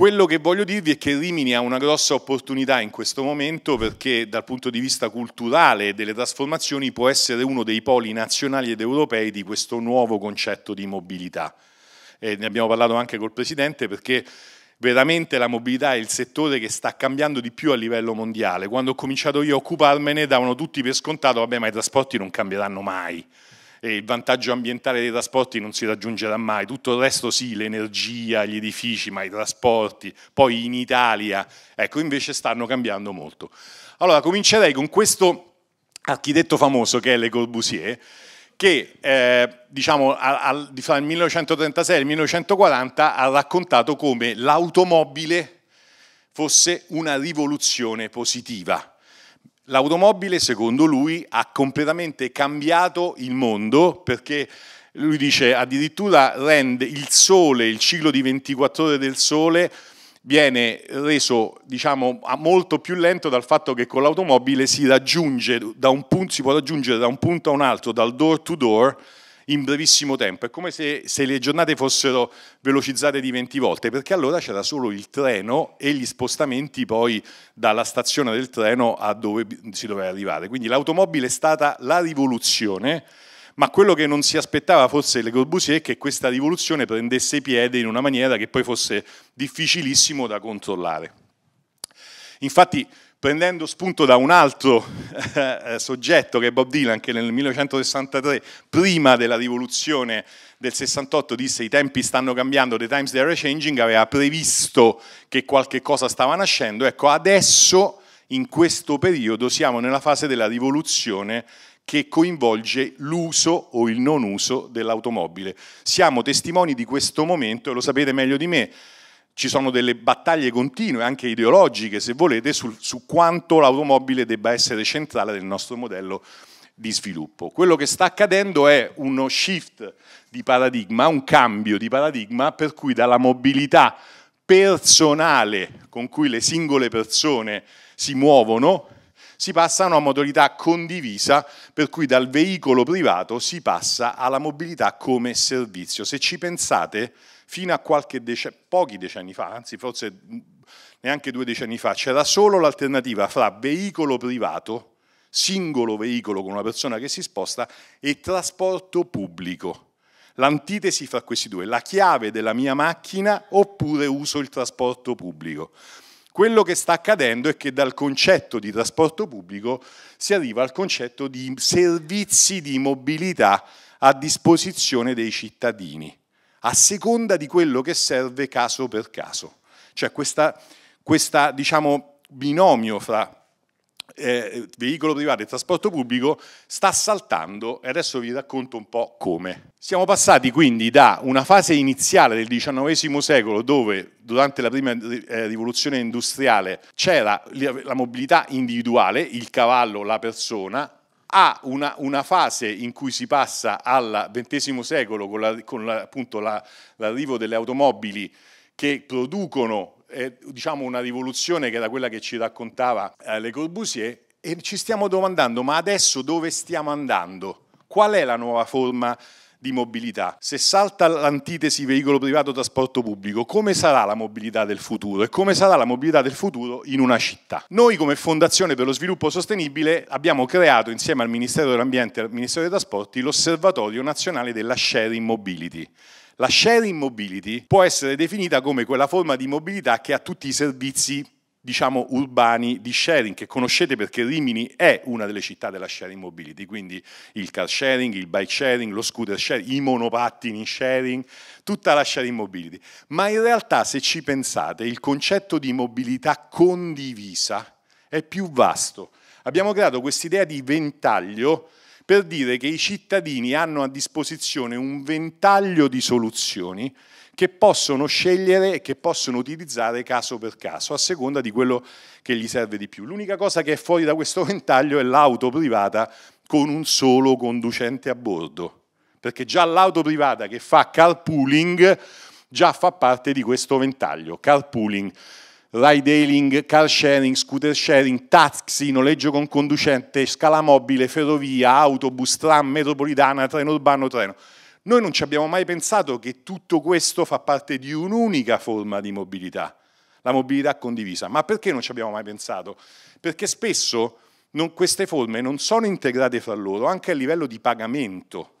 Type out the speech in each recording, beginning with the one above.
Quello che voglio dirvi è che Rimini ha una grossa opportunità in questo momento perché dal punto di vista culturale e delle trasformazioni può essere uno dei poli nazionali ed europei di questo nuovo concetto di mobilità. E ne abbiamo parlato anche col Presidente perché veramente la mobilità è il settore che sta cambiando di più a livello mondiale. Quando ho cominciato io a occuparmene davano tutti per scontato, vabbè ma i trasporti non cambieranno mai e il vantaggio ambientale dei trasporti non si raggiungerà mai, tutto il resto sì, l'energia, gli edifici, ma i trasporti, poi in Italia, ecco invece stanno cambiando molto. Allora comincerei con questo architetto famoso che è Le Corbusier, che eh, diciamo al, fra il 1936 e il 1940 ha raccontato come l'automobile fosse una rivoluzione positiva l'automobile, secondo lui, ha completamente cambiato il mondo perché lui dice addirittura rende il sole, il ciclo di 24 ore del sole viene reso diciamo, molto più lento dal fatto che con l'automobile si, punto, si può raggiungere da un punto a un altro, dal door to door, in brevissimo tempo. È come se, se le giornate fossero velocizzate di 20 volte, perché allora c'era solo il treno e gli spostamenti poi dalla stazione del treno a dove si doveva arrivare. Quindi l'automobile è stata la rivoluzione ma quello che non si aspettava forse Le Corbusier è che questa rivoluzione prendesse piede in una maniera che poi fosse difficilissimo da controllare. Infatti prendendo spunto da un altro eh, soggetto che è Bob Dylan, che nel 1963, prima della rivoluzione del 68, disse i tempi stanno cambiando, the times they are changing, aveva previsto che qualche cosa stava nascendo, ecco adesso in questo periodo siamo nella fase della rivoluzione che coinvolge l'uso o il non uso dell'automobile. Siamo testimoni di questo momento e lo sapete meglio di me ci sono delle battaglie continue, anche ideologiche se volete, sul, su quanto l'automobile debba essere centrale del nostro modello di sviluppo. Quello che sta accadendo è uno shift di paradigma, un cambio di paradigma per cui dalla mobilità personale con cui le singole persone si muovono si passa a una modalità condivisa per cui dal veicolo privato si passa alla mobilità come servizio. Se ci pensate, fino a dec pochi decenni fa, anzi forse neanche due decenni fa, c'era solo l'alternativa fra veicolo privato, singolo veicolo con una persona che si sposta, e trasporto pubblico. L'antitesi fra questi due, la chiave della mia macchina oppure uso il trasporto pubblico. Quello che sta accadendo è che dal concetto di trasporto pubblico si arriva al concetto di servizi di mobilità a disposizione dei cittadini a seconda di quello che serve caso per caso. Cioè questo diciamo, binomio fra eh, veicolo privato e trasporto pubblico sta saltando e adesso vi racconto un po' come. Siamo passati quindi da una fase iniziale del XIX secolo dove durante la prima eh, rivoluzione industriale c'era la mobilità individuale, il cavallo, la persona, ha una, una, fase in cui si passa al XX secolo con, la, con la, appunto la, l'arrivo delle automobili che producono eh, diciamo una rivoluzione che era quella che ci raccontava eh, Le Corbusier e ci stiamo domandando ma adesso dove stiamo andando? Qual è la nuova forma di mobilità. Se salta l'antitesi veicolo privato-trasporto pubblico, come sarà la mobilità del futuro e come sarà la mobilità del futuro in una città? Noi come Fondazione per lo Sviluppo Sostenibile abbiamo creato insieme al Ministero dell'Ambiente e al Ministero dei Trasporti l'Osservatorio Nazionale della Sharing Mobility. La sharing mobility può essere definita come quella forma di mobilità che ha tutti i servizi diciamo, urbani di sharing, che conoscete perché Rimini è una delle città della sharing mobility, quindi il car sharing, il bike sharing, lo scooter sharing, i monopattini sharing, tutta la sharing mobility. Ma in realtà, se ci pensate, il concetto di mobilità condivisa è più vasto. Abbiamo creato quest'idea di ventaglio per dire che i cittadini hanno a disposizione un ventaglio di soluzioni che possono scegliere e che possono utilizzare caso per caso, a seconda di quello che gli serve di più. L'unica cosa che è fuori da questo ventaglio è l'auto privata con un solo conducente a bordo, perché già l'auto privata che fa carpooling già fa parte di questo ventaglio, carpooling ride hailing, car sharing, scooter sharing, taxi, noleggio con conducente, scala mobile, ferrovia, autobus, tram, metropolitana, treno urbano, treno. Noi non ci abbiamo mai pensato che tutto questo fa parte di un'unica forma di mobilità, la mobilità condivisa. Ma perché non ci abbiamo mai pensato? Perché spesso non, queste forme non sono integrate fra loro, anche a livello di pagamento.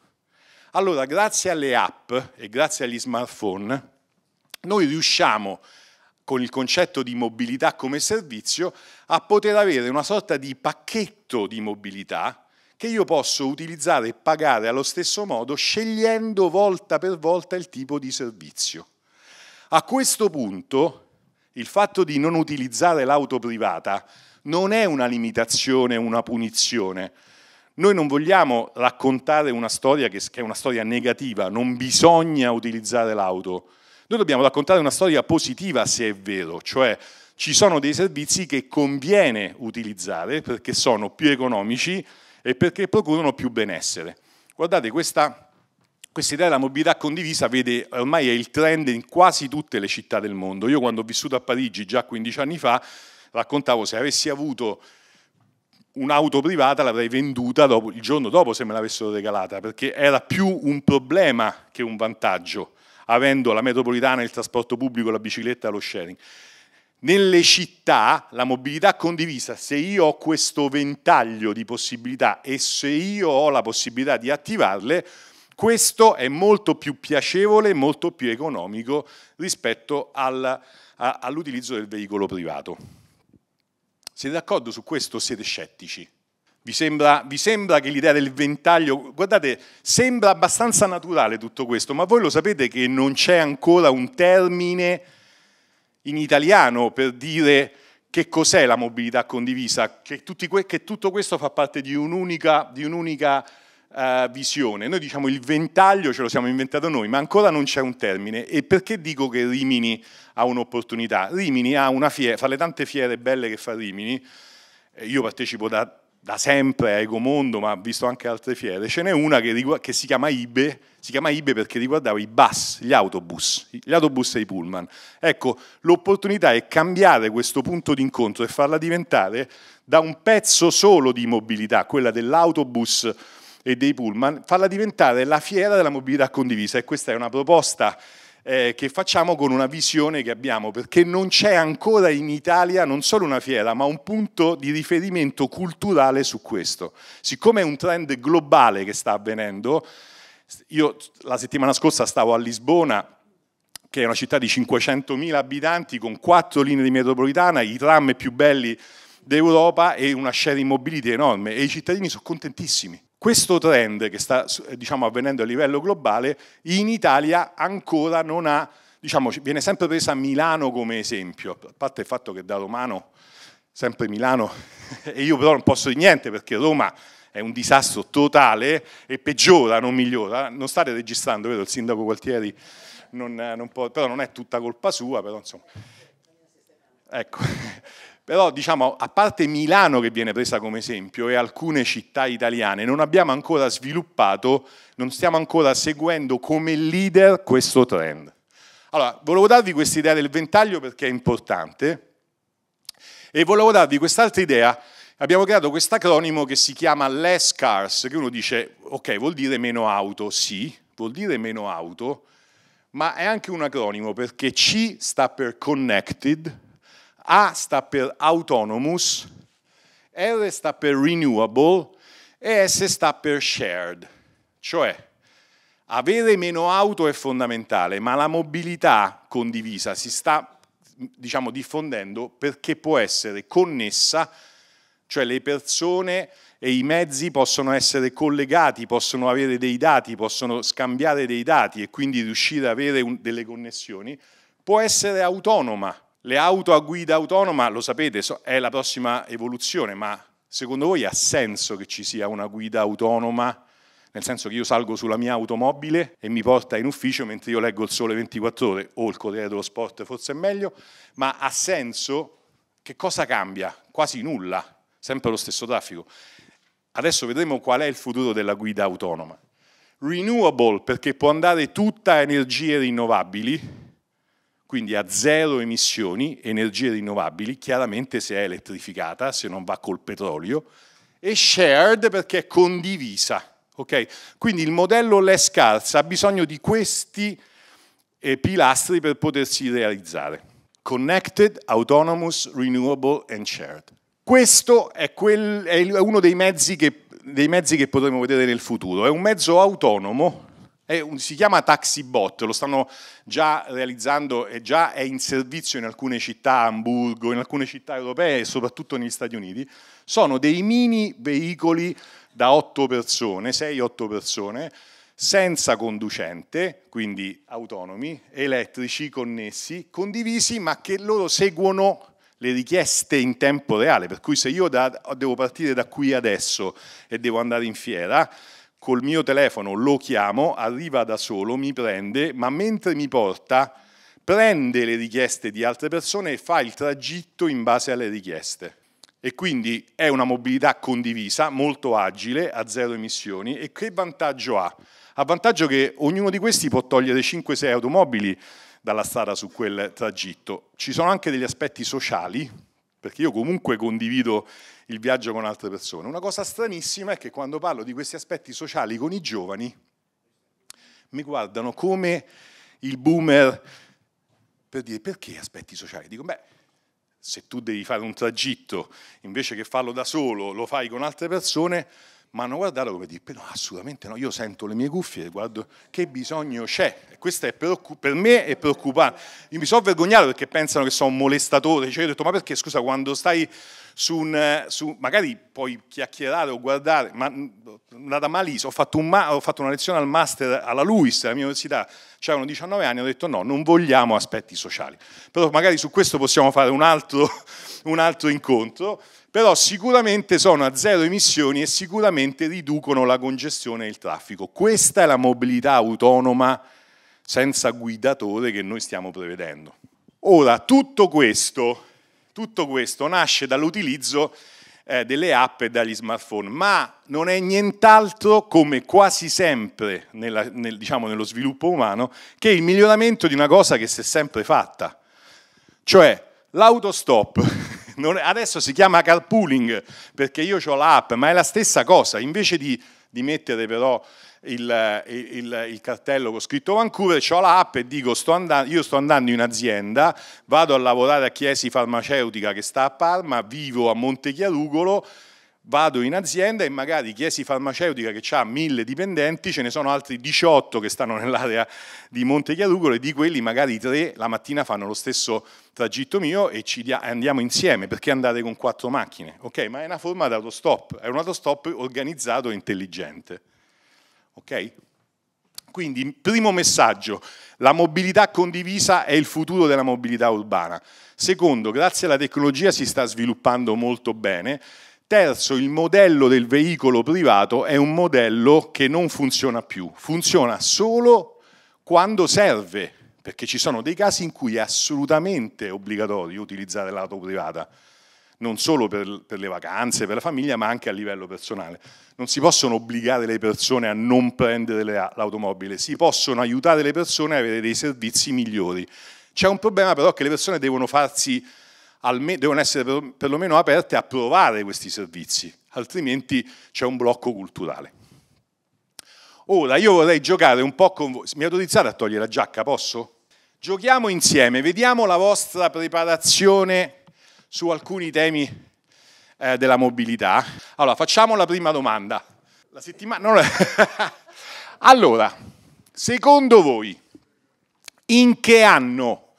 Allora, grazie alle app e grazie agli smartphone, noi riusciamo, con il concetto di mobilità come servizio, a poter avere una sorta di pacchetto di mobilità che io posso utilizzare e pagare allo stesso modo scegliendo volta per volta il tipo di servizio. A questo punto il fatto di non utilizzare l'auto privata non è una limitazione, una punizione. Noi non vogliamo raccontare una storia che è una storia negativa, non bisogna utilizzare l'auto. Noi dobbiamo raccontare una storia positiva se è vero, cioè ci sono dei servizi che conviene utilizzare perché sono più economici, e perché procurano più benessere. Guardate, questa, questa idea della mobilità condivisa vede, ormai è il trend in quasi tutte le città del mondo. Io quando ho vissuto a Parigi già 15 anni fa raccontavo se avessi avuto un'auto privata l'avrei venduta dopo, il giorno dopo se me l'avessero regalata, perché era più un problema che un vantaggio, avendo la metropolitana, il trasporto pubblico, la bicicletta, lo sharing. Nelle città la mobilità condivisa, se io ho questo ventaglio di possibilità e se io ho la possibilità di attivarle, questo è molto più piacevole, molto più economico rispetto al, a, all'utilizzo del veicolo privato. Siete d'accordo su questo o siete scettici? Vi sembra, vi sembra, che l'idea del ventaglio, guardate, sembra abbastanza naturale tutto questo, ma voi lo sapete che non c'è ancora un termine in italiano per dire che cos'è la mobilità condivisa, che, che, tutto questo fa parte di un'unica, un uh, eh, visione. Noi diciamo il ventaglio ce lo siamo inventato noi, ma ancora non c'è un termine. E perché dico che Rimini ha un'opportunità? Rimini ha una fiera, fra le tante fiere belle che fa Rimini, eh, io partecipo da da sempre a Egomondo, ma visto anche altre fiere, ce n'è una che, che, si chiama Ibe, si chiama Ibe perché riguardava i bus, gli autobus, gli autobus e i pullman. Ecco, l'opportunità è cambiare questo punto d'incontro e farla diventare da un pezzo solo di mobilità, quella dell'autobus e dei pullman, farla diventare la fiera della mobilità condivisa e questa è una proposta eh, che facciamo con una visione che abbiamo, perché non c'è ancora in Italia non solo una fiera, ma un punto di riferimento culturale su questo. Siccome è un trend globale che sta avvenendo, io la settimana scorsa stavo a Lisbona, che è una città di 500.000 abitanti con quattro linee di metropolitana, i tram più belli d'Europa e una share in mobility enorme e i cittadini sono contentissimi questo trend che sta diciamo, avvenendo a livello globale in Italia ancora non ha, diciamo, viene sempre presa Milano come esempio, a parte il fatto che da romano, sempre Milano, e io però non posso dire niente perché Roma è un disastro totale e peggiora, non migliora, non state registrando, vedo il sindaco Gualtieri, non, non può, però non è tutta colpa sua, però insomma. Ecco, però diciamo, a parte Milano che viene presa come esempio e alcune città italiane, non abbiamo ancora sviluppato, non stiamo ancora seguendo come leader questo trend. Allora, volevo darvi questa idea del ventaglio perché è importante e volevo darvi quest'altra idea. Abbiamo creato questo acronimo che si chiama Less Cars, che uno dice, ok, vuol dire meno auto, sì, vuol dire meno auto, ma è anche un acronimo perché C sta per Connected, a sta per autonomous, R sta per renewable e S sta per shared. Cioè, avere meno auto è fondamentale, ma la mobilità condivisa si sta diciamo, diffondendo perché può essere connessa, cioè le persone e i mezzi possono essere collegati, possono avere dei dati, possono scambiare dei dati e quindi riuscire ad avere un, delle connessioni, può essere autonoma, le auto a guida autonoma, lo sapete, è la prossima evoluzione, ma secondo voi ha senso che ci sia una guida autonoma? Nel senso che io salgo sulla mia automobile e mi porta in ufficio mentre io leggo il sole 24 ore o il Corriere dello Sport forse è meglio, ma ha senso? Che cosa cambia? Quasi nulla, sempre lo stesso traffico. Adesso vedremo qual è il futuro della guida autonoma. Renewable perché può andare tutta a energie rinnovabili, quindi a zero emissioni, energie rinnovabili, chiaramente se è elettrificata, se non va col petrolio, e shared perché è condivisa. Okay? Quindi il modello less cars ha bisogno di questi eh, pilastri per potersi realizzare. Connected, autonomous, renewable and shared. Questo è, quel, è uno dei mezzi, che, dei mezzi che potremo vedere nel futuro. È un mezzo autonomo un, si chiama TaxiBot, lo stanno già realizzando e già è in servizio in alcune città, Hamburgo, in alcune città europee e soprattutto negli Stati Uniti. Sono dei mini veicoli da 8 persone, 6-8 persone, senza conducente, quindi autonomi, elettrici, connessi, condivisi, ma che loro seguono le richieste in tempo reale, per cui se io da, devo partire da qui adesso e devo andare in fiera, col mio telefono lo chiamo, arriva da solo, mi prende, ma mentre mi porta prende le richieste di altre persone e fa il tragitto in base alle richieste. E quindi è una mobilità condivisa, molto agile, a zero emissioni. E che vantaggio ha? Ha vantaggio che ognuno di questi può togliere 5-6 automobili dalla strada su quel tragitto. Ci sono anche degli aspetti sociali perché io comunque condivido il viaggio con altre persone. Una cosa stranissima è che quando parlo di questi aspetti sociali con i giovani, mi guardano come il boomer per dire perché aspetti sociali? Dico, beh, se tu devi fare un tragitto, invece che farlo da solo, lo fai con altre persone, ma hanno guardato come dire, no, assolutamente no, io sento le mie cuffie, guardo che bisogno c'è, questo è per me è preoccupante. Io mi sono vergognato perché pensano che sono un molestatore, cioè io ho detto ma perché scusa quando stai su un, su, magari puoi chiacchierare o guardare, ma andata malissimo, ho fatto, un, ho fatto una lezione al master alla LUIS, alla mia università, c'erano 19 anni, ho detto no, non vogliamo aspetti sociali, però magari su questo possiamo fare un altro, un altro incontro però sicuramente sono a zero emissioni e sicuramente riducono la congestione e il traffico. Questa è la mobilità autonoma senza guidatore che noi stiamo prevedendo. Ora, tutto questo, tutto questo nasce dall'utilizzo eh, delle app e dagli smartphone, ma non è nient'altro come quasi sempre nella, nel, diciamo, nello sviluppo umano che il miglioramento di una cosa che si è sempre fatta, cioè l'autostop è, adesso si chiama carpooling perché io ho l'app, ma è la stessa cosa, invece di, di mettere però il, il, il, cartello con scritto Vancouver, ho l'app e dico sto andando, io sto andando in azienda, vado a lavorare a Chiesi Farmaceutica che sta a Parma, vivo a Montechiarugolo, vado in azienda e magari Chiesi Farmaceutica che ha mille dipendenti, ce ne sono altri 18 che stanno nell'area di Monte Chiarugolo e di quelli magari tre la mattina fanno lo stesso tragitto mio e ci andiamo insieme, perché andare con quattro macchine? Ok, ma è una forma di autostop, è un autostop organizzato e intelligente. Ok? Quindi, primo messaggio, la mobilità condivisa è il futuro della mobilità urbana. Secondo, grazie alla tecnologia si sta sviluppando molto bene, Terzo, il modello del veicolo privato è un modello che non funziona più, funziona solo quando serve, perché ci sono dei casi in cui è assolutamente obbligatorio utilizzare l'auto privata, non solo per, per, le vacanze, per la famiglia, ma anche a livello personale. Non si possono obbligare le persone a non prendere l'automobile, si possono aiutare le persone a avere dei servizi migliori. C'è un problema però che le persone devono farsi devono essere perlomeno aperte a provare questi servizi, altrimenti c'è un blocco culturale. Ora, io vorrei giocare un po' con voi. Mi autorizzate a togliere la giacca, posso? Giochiamo insieme, vediamo la vostra preparazione su alcuni temi eh, della mobilità. Allora, facciamo la prima domanda. La settimana... allora, secondo voi, in che anno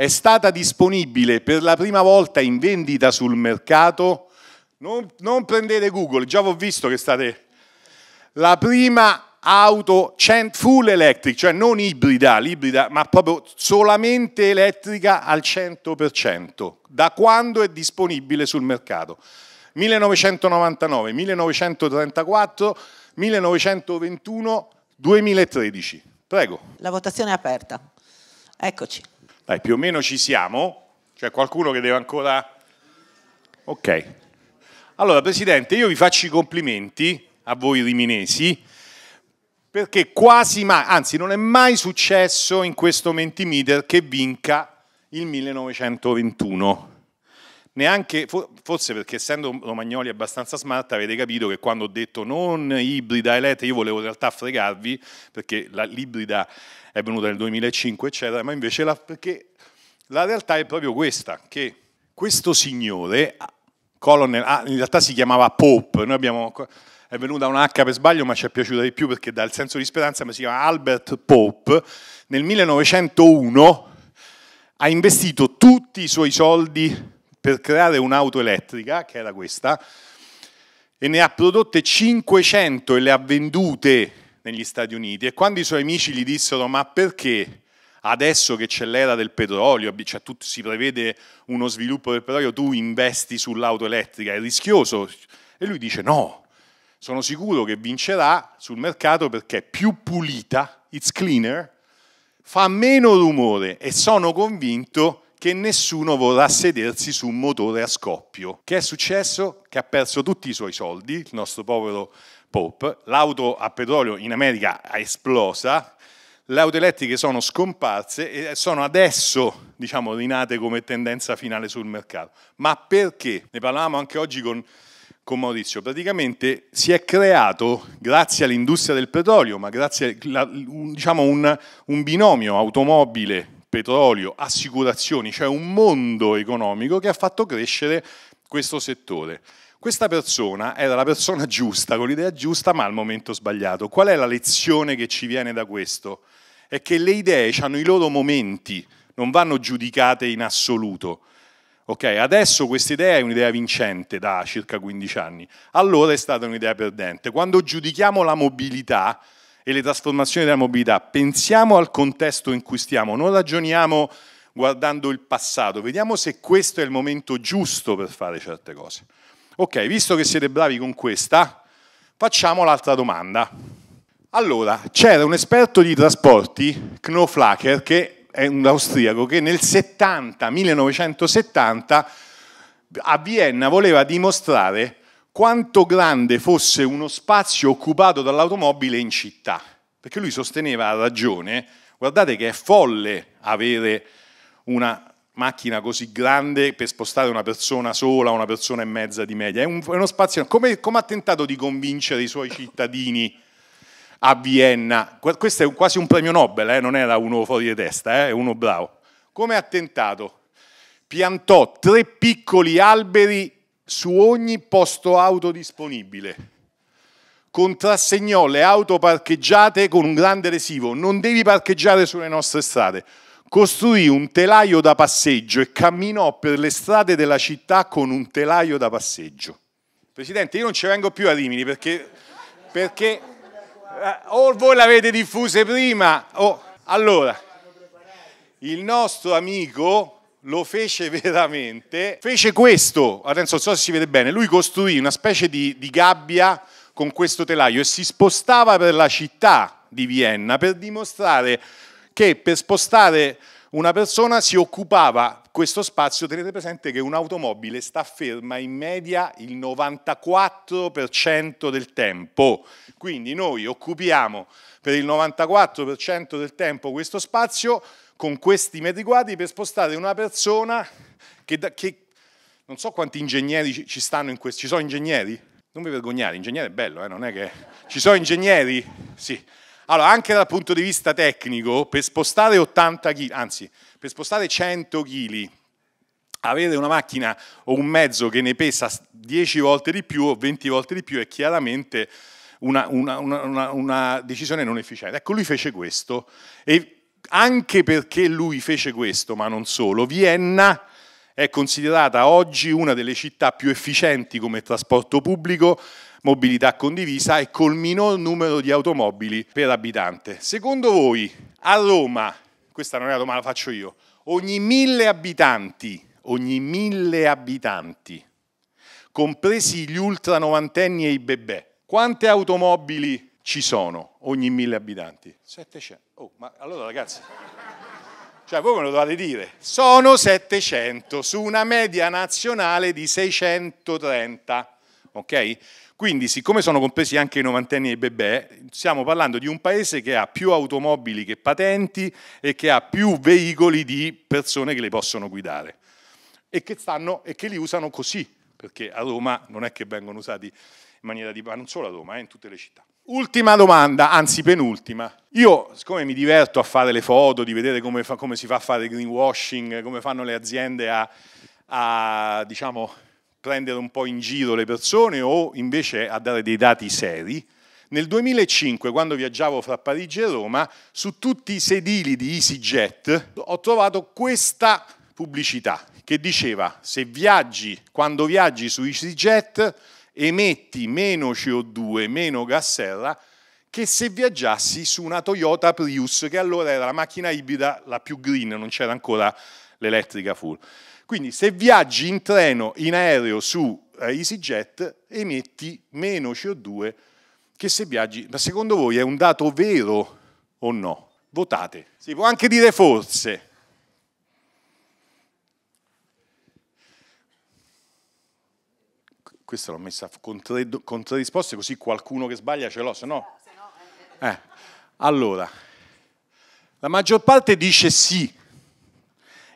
è stata disponibile per la prima volta in vendita sul mercato, non, non prendete Google, già vi ho visto che state... La prima auto full electric, cioè non ibrida, l'ibrida, ma proprio solamente elettrica al 100%, da quando è disponibile sul mercato. 1999, 1934, 1921, 2013. Prego. La votazione è aperta. Eccoci. Dai, più o meno ci siamo. C'è qualcuno che deve ancora... Ok. Allora, Presidente, io vi faccio i complimenti a voi riminesi, perché quasi mai, anzi non è mai successo in questo Mentimeter che vinca il 1921. Neanche, forse perché essendo Romagnoli abbastanza smart avete capito che quando ho detto non ibrida elettrica, io volevo in realtà fregarvi perché l'ibrida è venuta nel 2005, eccetera, ma invece la, perché la realtà è proprio questa, che questo signore, ah, Colonel, ah, in realtà si chiamava Pope, noi abbiamo, è venuta una H per sbaglio, ma ci è piaciuta di più perché dà il senso di speranza, ma si chiama Albert Pope, nel 1901 ha investito tutti i suoi soldi per creare un'auto elettrica, che era questa, e ne ha prodotte 500 e le ha vendute negli Stati Uniti e quando i suoi amici gli dissero ma perché adesso che c'è l'era del petrolio, cioè tutto, si prevede uno sviluppo del petrolio, tu investi sull'auto elettrica, è rischioso? E lui dice no, sono sicuro che vincerà sul mercato perché è più pulita, it's cleaner, fa meno rumore e sono convinto che nessuno vorrà sedersi su un motore a scoppio. Che è successo? Che ha perso tutti i suoi soldi, il nostro povero Pope, l'auto a petrolio in America è esplosa, le auto elettriche sono scomparse e sono adesso diciamo, rinate come tendenza finale sul mercato. Ma perché? Ne parlavamo anche oggi con, con Maurizio, praticamente si è creato, grazie all'industria del petrolio, ma grazie a diciamo, un, un, binomio automobile, petrolio, assicurazioni, cioè un mondo economico che ha fatto crescere questo settore. Questa persona era la persona giusta, con l'idea giusta, ma al momento sbagliato. Qual è la lezione che ci viene da questo? È che le idee hanno i loro momenti, non vanno giudicate in assoluto. Ok, adesso questa idea è un'idea vincente da circa 15 anni, allora è stata un'idea perdente. Quando giudichiamo la mobilità e le trasformazioni della mobilità, pensiamo al contesto in cui stiamo, non ragioniamo guardando il passato, vediamo se questo è il momento giusto per fare certe cose. Ok, visto che siete bravi con questa, facciamo l'altra domanda. Allora, c'era un esperto di trasporti, Knoflacher, che è un austriaco, che nel 70, 1970 a Vienna voleva dimostrare quanto grande fosse uno spazio occupato dall'automobile in città. Perché lui sosteneva a ragione, guardate che è folle avere una macchina così grande per spostare una persona sola, una persona e mezza di media. È, un, è uno spazio. Come, come, ha tentato di convincere i suoi cittadini a Vienna? Questo è quasi un premio Nobel, eh? non era uno fuori di testa, eh? è uno bravo. Come ha tentato? Piantò tre piccoli alberi su ogni posto auto disponibile. Contrassegnò le auto parcheggiate con un grande resivo. Non devi parcheggiare sulle nostre strade costruì un telaio da passeggio e camminò per le strade della città con un telaio da passeggio. Presidente, io non ci vengo più a Rimini perché, perché eh, o voi l'avete diffuse prima o... Allora, il nostro amico lo fece veramente, fece questo, adesso non so se si vede bene, lui costruì una specie di, di gabbia con questo telaio e si spostava per la città di Vienna per dimostrare che per spostare una persona si occupava questo spazio, tenete presente che un'automobile sta ferma in media il 94% del tempo, quindi noi occupiamo per il 94% del tempo questo spazio con questi metri quadri per spostare una persona che, che non so quanti ingegneri ci stanno in questo, ci sono ingegneri? Non vi vergognate, ingegnere è bello, eh? non è che... Ci sono ingegneri? Sì. Allora, anche dal punto di vista tecnico, per spostare 80 kg, anzi, per spostare 100 kg, avere una macchina o un mezzo che ne pesa 10 volte di più o 20 volte di più è chiaramente una, una, una, una decisione non efficiente. Ecco, lui fece questo e anche perché lui fece questo, ma non solo, Vienna è considerata oggi una delle città più efficienti come trasporto pubblico mobilità condivisa e col minor numero di automobili per abitante. Secondo voi a Roma, questa non è a Roma, la faccio io, ogni mille abitanti, ogni mille abitanti, compresi gli ultra novantenni e i bebè, quante automobili ci sono ogni mille abitanti? 700. Oh, ma allora ragazzi... Cioè, voi me lo dovete dire. Sono 700 su una media nazionale di 630. Ok? Quindi, siccome sono compresi anche i novantenni e i bebè, stiamo parlando di un paese che ha più automobili che patenti e che ha più veicoli di persone che le possono guidare e che, stanno, e che li usano così, perché a Roma non è che vengono usati in maniera di... ma non solo a Roma, eh, in tutte le città. Ultima domanda, anzi penultima. Io, siccome mi diverto a fare le foto, di vedere come, fa, come si fa a fare greenwashing, come fanno le aziende a, a diciamo, prendere un po' in giro le persone o invece a dare dei dati seri. Nel 2005, quando viaggiavo fra Parigi e Roma, su tutti i sedili di EasyJet ho trovato questa pubblicità che diceva se viaggi, quando viaggi su EasyJet emetti meno CO2, meno gas serra che se viaggiassi su una Toyota Prius, che allora era la macchina ibrida la più green, non c'era ancora l'elettrica full. Quindi se viaggi in treno, in aereo su eh, EasyJet, emetti meno CO2 che se viaggi... Ma secondo voi è un dato vero o no? Votate. Si può anche dire forse. Questa l'ho messa con tre, con tre, risposte così qualcuno che sbaglia ce l'ho, se no... Eh, eh. eh. Allora, la maggior parte dice sì,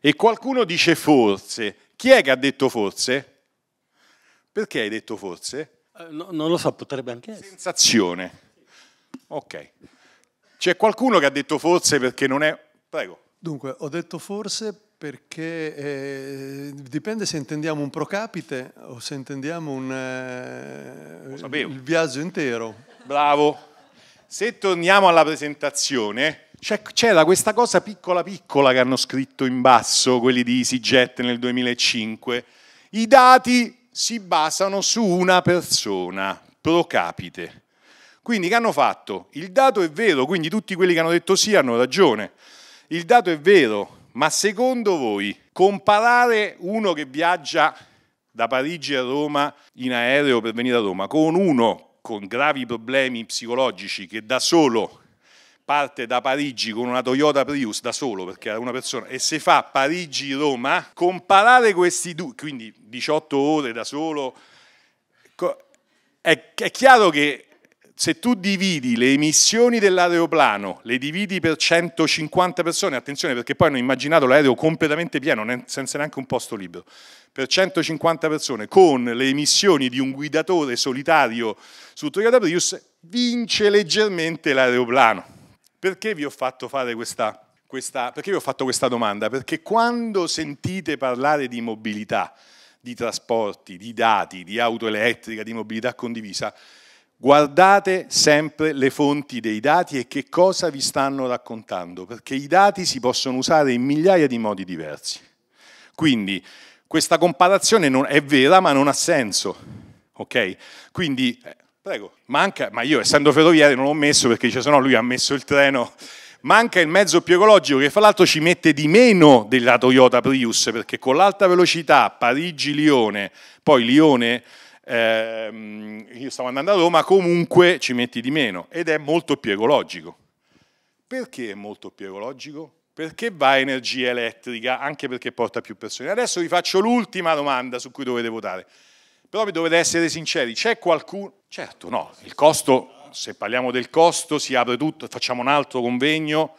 e qualcuno dice forse. Chi è che ha detto forse? Perché hai detto forse? Eh, no, non lo so, potrebbe anche essere. Sensazione. Ok. C'è qualcuno che ha detto forse perché non è... Prego. Dunque, ho detto forse perché eh, dipende se intendiamo un pro capite o se intendiamo un, eh, il viaggio intero. Bravo. Se torniamo alla presentazione, cioè, c'era questa cosa piccola piccola che hanno scritto in basso quelli di EasyJet nel 2005. I dati si basano su una persona, pro capite. Quindi che hanno fatto? Il dato è vero, quindi tutti quelli che hanno detto sì hanno ragione. Il dato è vero, ma secondo voi comparare uno che viaggia da Parigi a Roma in aereo per venire a Roma con uno con gravi problemi psicologici che da solo parte da Parigi con una Toyota Prius da solo perché era una persona e se fa Parigi-Roma, comparare questi due, quindi 18 ore da solo, è, è chiaro che se tu dividi le emissioni dell'aeroplano, le dividi per 150 persone, attenzione perché poi hanno immaginato l'aereo completamente pieno, senza neanche un posto libero, per 150 persone, con le emissioni di un guidatore solitario su Toyota Prius, vince leggermente l'aeroplano. Perché vi ho fatto fare questa, questa, perché vi ho fatto questa domanda? Perché quando sentite parlare di mobilità, di trasporti, di dati, di auto elettrica, di mobilità condivisa, guardate sempre le fonti dei dati e che cosa vi stanno raccontando, perché i dati si possono usare in migliaia di modi diversi. Quindi questa comparazione non, è vera ma non ha senso. Okay? Quindi eh, Prego. Manca, ma io essendo ferroviere non l'ho messo perché dice se no lui ha messo il treno. Manca il mezzo più ecologico che fra l'altro ci mette di meno della Toyota Prius perché con l'alta velocità Parigi-Lione, poi Lione, eh, io stavo andando a Roma, comunque ci metti di meno ed è molto più ecologico. Perché è molto più ecologico? Perché va a energia elettrica, anche perché porta più persone. Adesso vi faccio l'ultima domanda su cui dovete votare. Però vi dovete essere sinceri, c'è qualcuno... Certo, no, il costo, se parliamo del costo, si apre tutto, facciamo un altro convegno,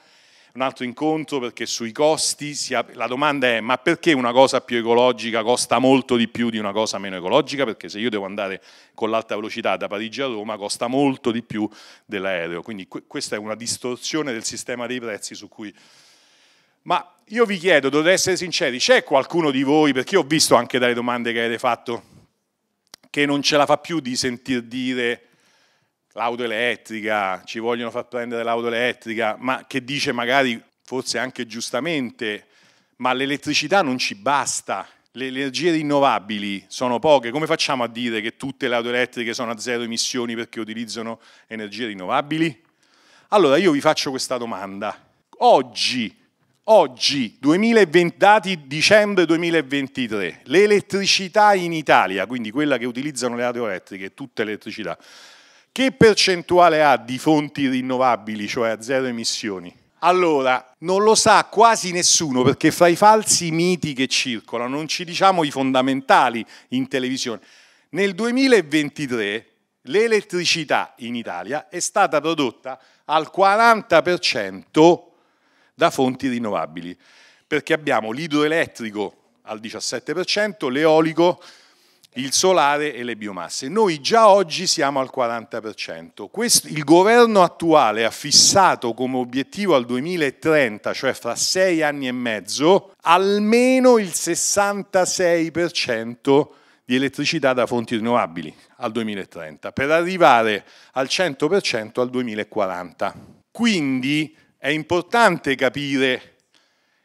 un altro incontro, perché sui costi apre... la domanda è ma perché una cosa più ecologica costa molto di più di una cosa meno ecologica? Perché se io devo andare con l'alta velocità da Parigi a Roma costa molto di più dell'aereo. Quindi questa è una distorsione del sistema dei prezzi su cui... Ma io vi chiedo, dovete essere sinceri, c'è qualcuno di voi, perché ho visto anche dalle domande che avete fatto, che non ce la fa più di sentir dire l'auto elettrica, ci vogliono far prendere l'auto elettrica, ma che dice magari, forse anche giustamente, ma l'elettricità non ci basta, le energie rinnovabili sono poche, come facciamo a dire che tutte le auto elettriche sono a zero emissioni perché utilizzano energie rinnovabili? Allora io vi faccio questa domanda. Oggi Oggi, 2020, dati dicembre 2023, l'elettricità in Italia, quindi quella che utilizzano le auto elettriche, tutta l'elettricità, che percentuale ha di fonti rinnovabili, cioè a zero emissioni? Allora, non lo sa quasi nessuno perché fra i falsi miti che circolano non ci diciamo i fondamentali in televisione. Nel 2023 l'elettricità in Italia è stata prodotta al 40% da fonti rinnovabili, perché abbiamo l'idroelettrico al 17%, l'eolico, il solare e le biomasse. Noi già oggi siamo al 40%. Questo, il governo attuale ha fissato come obiettivo al 2030, cioè fra sei anni e mezzo, almeno il 66% di elettricità da fonti rinnovabili al 2030, per arrivare al 100% al 2040. Quindi è importante capire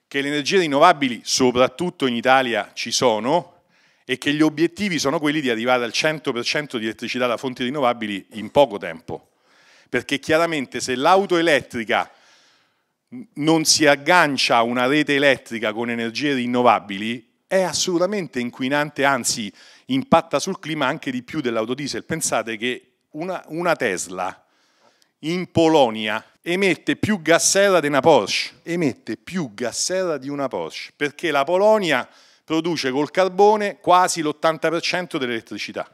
che le energie rinnovabili, soprattutto in Italia, ci sono e che gli obiettivi sono quelli di arrivare al 100% di elettricità da fonti rinnovabili in poco tempo. Perché chiaramente se l'auto elettrica non si aggancia a una rete elettrica con energie rinnovabili, è assolutamente inquinante, anzi impatta sul clima anche di più dell'autodiesel. Pensate che una, una Tesla in Polonia emette più gassella di una Porsche, emette più gassella di una Porsche, perché la Polonia produce col carbone quasi l'80% dell'elettricità.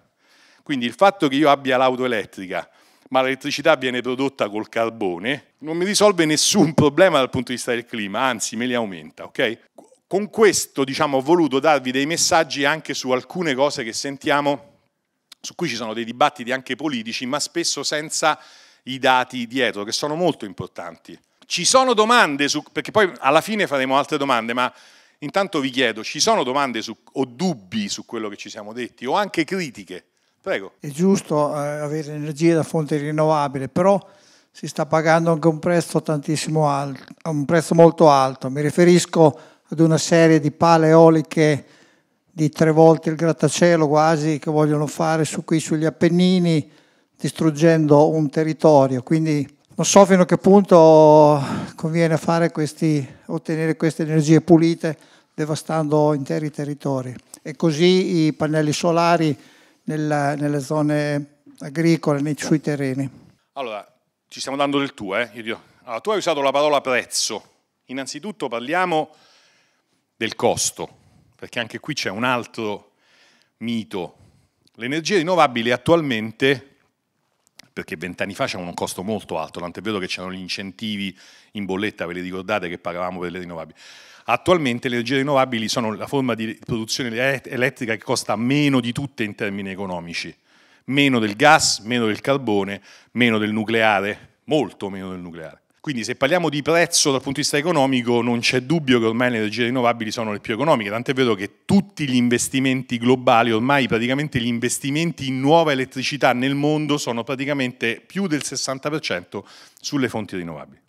Quindi il fatto che io abbia l'auto elettrica, ma l'elettricità viene prodotta col carbone, non mi risolve nessun problema dal punto di vista del clima, anzi me li aumenta, ok? Con questo, diciamo, ho voluto darvi dei messaggi anche su alcune cose che sentiamo, su cui ci sono dei dibattiti anche politici, ma spesso senza i dati dietro, che sono molto importanti. Ci sono domande su, perché poi alla fine faremo altre domande, ma intanto vi chiedo, ci sono domande su, o dubbi su quello che ci siamo detti, o anche critiche? Prego. È giusto eh, avere energia da fonte rinnovabile, però si sta pagando anche un prezzo, tantissimo alto, un prezzo molto alto. Mi riferisco ad una serie di pale eoliche di tre volte il grattacielo quasi che vogliono fare su qui sugli Appennini, distruggendo un territorio. Quindi non so fino a che punto conviene fare questi, ottenere queste energie pulite devastando interi territori. E così i pannelli solari nella, nelle zone agricole, nei, sui terreni. Allora, ci stiamo dando del tuo. Eh? Allora, tu hai usato la parola prezzo. Innanzitutto parliamo del costo, perché anche qui c'è un altro mito. Le energie rinnovabili attualmente perché vent'anni fa c'era un costo molto alto, è vero che c'erano gli incentivi in bolletta, ve li ricordate, che pagavamo per le rinnovabili. Attualmente le energie rinnovabili sono la forma di produzione elettrica che costa meno di tutte in termini economici, meno del gas, meno del carbone, meno del nucleare, molto meno del nucleare. Quindi se parliamo di prezzo dal punto di vista economico non c'è dubbio che ormai le energie rinnovabili sono le più economiche, tant'è vero che tutti gli investimenti globali, ormai praticamente gli investimenti in nuova elettricità nel mondo sono praticamente più del 60% sulle fonti rinnovabili.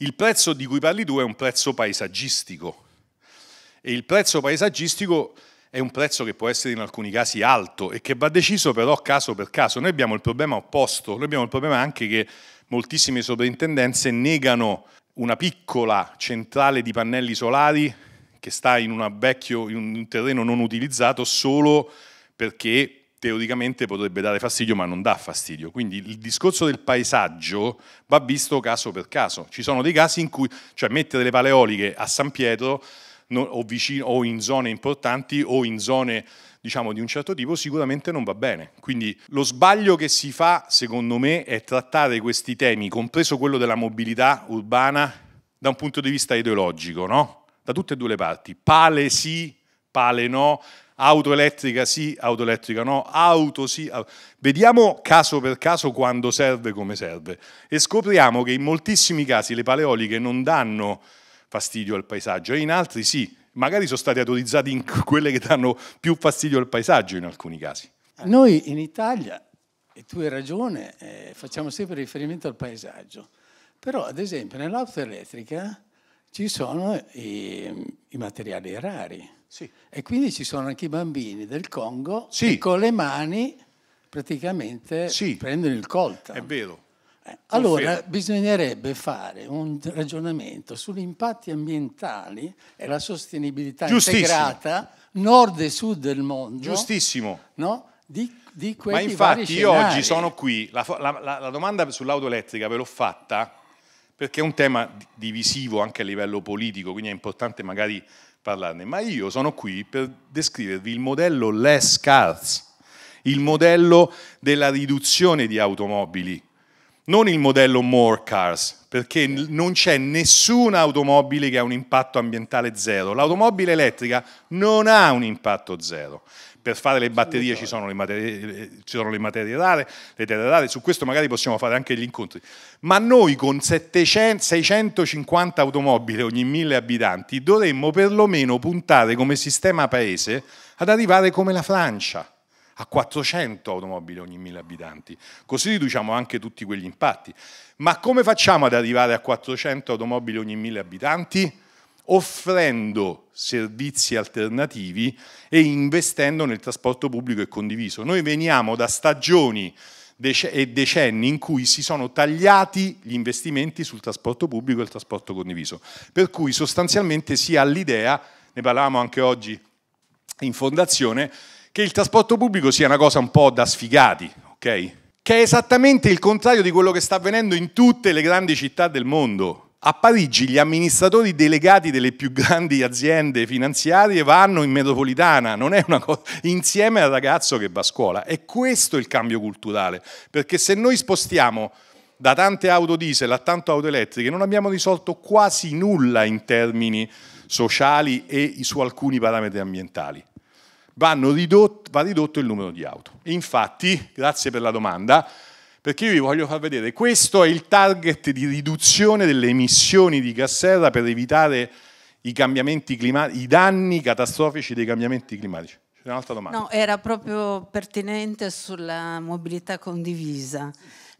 Il prezzo di cui parli tu è un prezzo paesaggistico e il prezzo paesaggistico è un prezzo che può essere in alcuni casi alto e che va deciso però caso per caso. Noi abbiamo il problema opposto, noi abbiamo il problema anche che moltissime sovrintendenze negano una piccola centrale di pannelli solari che sta in, vecchio, in un terreno non utilizzato solo perché teoricamente potrebbe dare fastidio ma non dà fastidio. Quindi il discorso del paesaggio va visto caso per caso. Ci sono dei casi in cui, cioè mettere le paleoliche a San Pietro o, vicino, o in zone importanti o in zone diciamo, di un certo tipo sicuramente non va bene. Quindi lo sbaglio che si fa, secondo me, è trattare questi temi, compreso quello della mobilità urbana, da un punto di vista ideologico, no? Da tutte e due le parti. Pale sì, pale no, auto elettrica sì, auto elettrica no, auto sì. Auto. Vediamo caso per caso quando serve come serve e scopriamo che in moltissimi casi le paleoliche non danno fastidio al paesaggio e in altri sì magari sono stati autorizzati in quelle che danno più fastidio al paesaggio in alcuni casi. Eh. Noi in Italia, e tu hai ragione, eh, facciamo sempre riferimento al paesaggio, però ad esempio nell'auto elettrica ci sono i, i materiali rari sì. e quindi ci sono anche i bambini del Congo sì. che con le mani praticamente sì. prendono il colta. È vero. Eh, allora, bisognerebbe fare un ragionamento sugli impatti ambientali e la sostenibilità integrata nord e sud del mondo. Giustissimo. No? Di, di Ma infatti io oggi sono qui, la, la, la domanda sull'auto elettrica ve l'ho fatta perché è un tema divisivo anche a livello politico, quindi è importante magari parlarne, ma io sono qui per descrivervi il modello less cars, il modello della riduzione di automobili non il modello More Cars, perché non c'è nessuna automobile che ha un impatto ambientale zero. L'automobile elettrica non ha un impatto zero. Per fare le batterie ci esatto. sono le materie, eh, ci sono le materie rare, le terre rare, su questo magari possiamo fare anche gli incontri. Ma noi con 700, 650 automobili ogni 1000 abitanti dovremmo perlomeno puntare come sistema paese ad arrivare come la Francia a 400 automobili ogni 1000 abitanti, così riduciamo anche tutti quegli impatti. Ma come facciamo ad arrivare a 400 automobili ogni 1000 abitanti? offrendo servizi alternativi e investendo nel trasporto pubblico e condiviso. Noi veniamo da stagioni e decenni in cui si sono tagliati gli investimenti sul trasporto pubblico e il trasporto condiviso, per cui sostanzialmente si ha l'idea, ne parlavamo anche oggi in fondazione, che il trasporto pubblico sia una cosa un po' da sfigati, ok? Che è esattamente il contrario di quello che sta avvenendo in tutte le grandi città del mondo. A Parigi gli amministratori delegati delle più grandi aziende finanziarie vanno in metropolitana, non è una cosa, insieme al ragazzo che va a scuola. È questo il cambio culturale, perché se noi spostiamo da tante auto diesel a tante auto elettriche non abbiamo risolto quasi nulla in termini sociali e su alcuni parametri ambientali ridotto, va ridotto il numero di auto. Infatti, grazie per la domanda, perché io vi voglio far vedere, questo è il target di riduzione delle emissioni di gas serra per evitare i, i danni catastrofici dei cambiamenti climatici. C'è un'altra domanda. No, era proprio pertinente sulla mobilità condivisa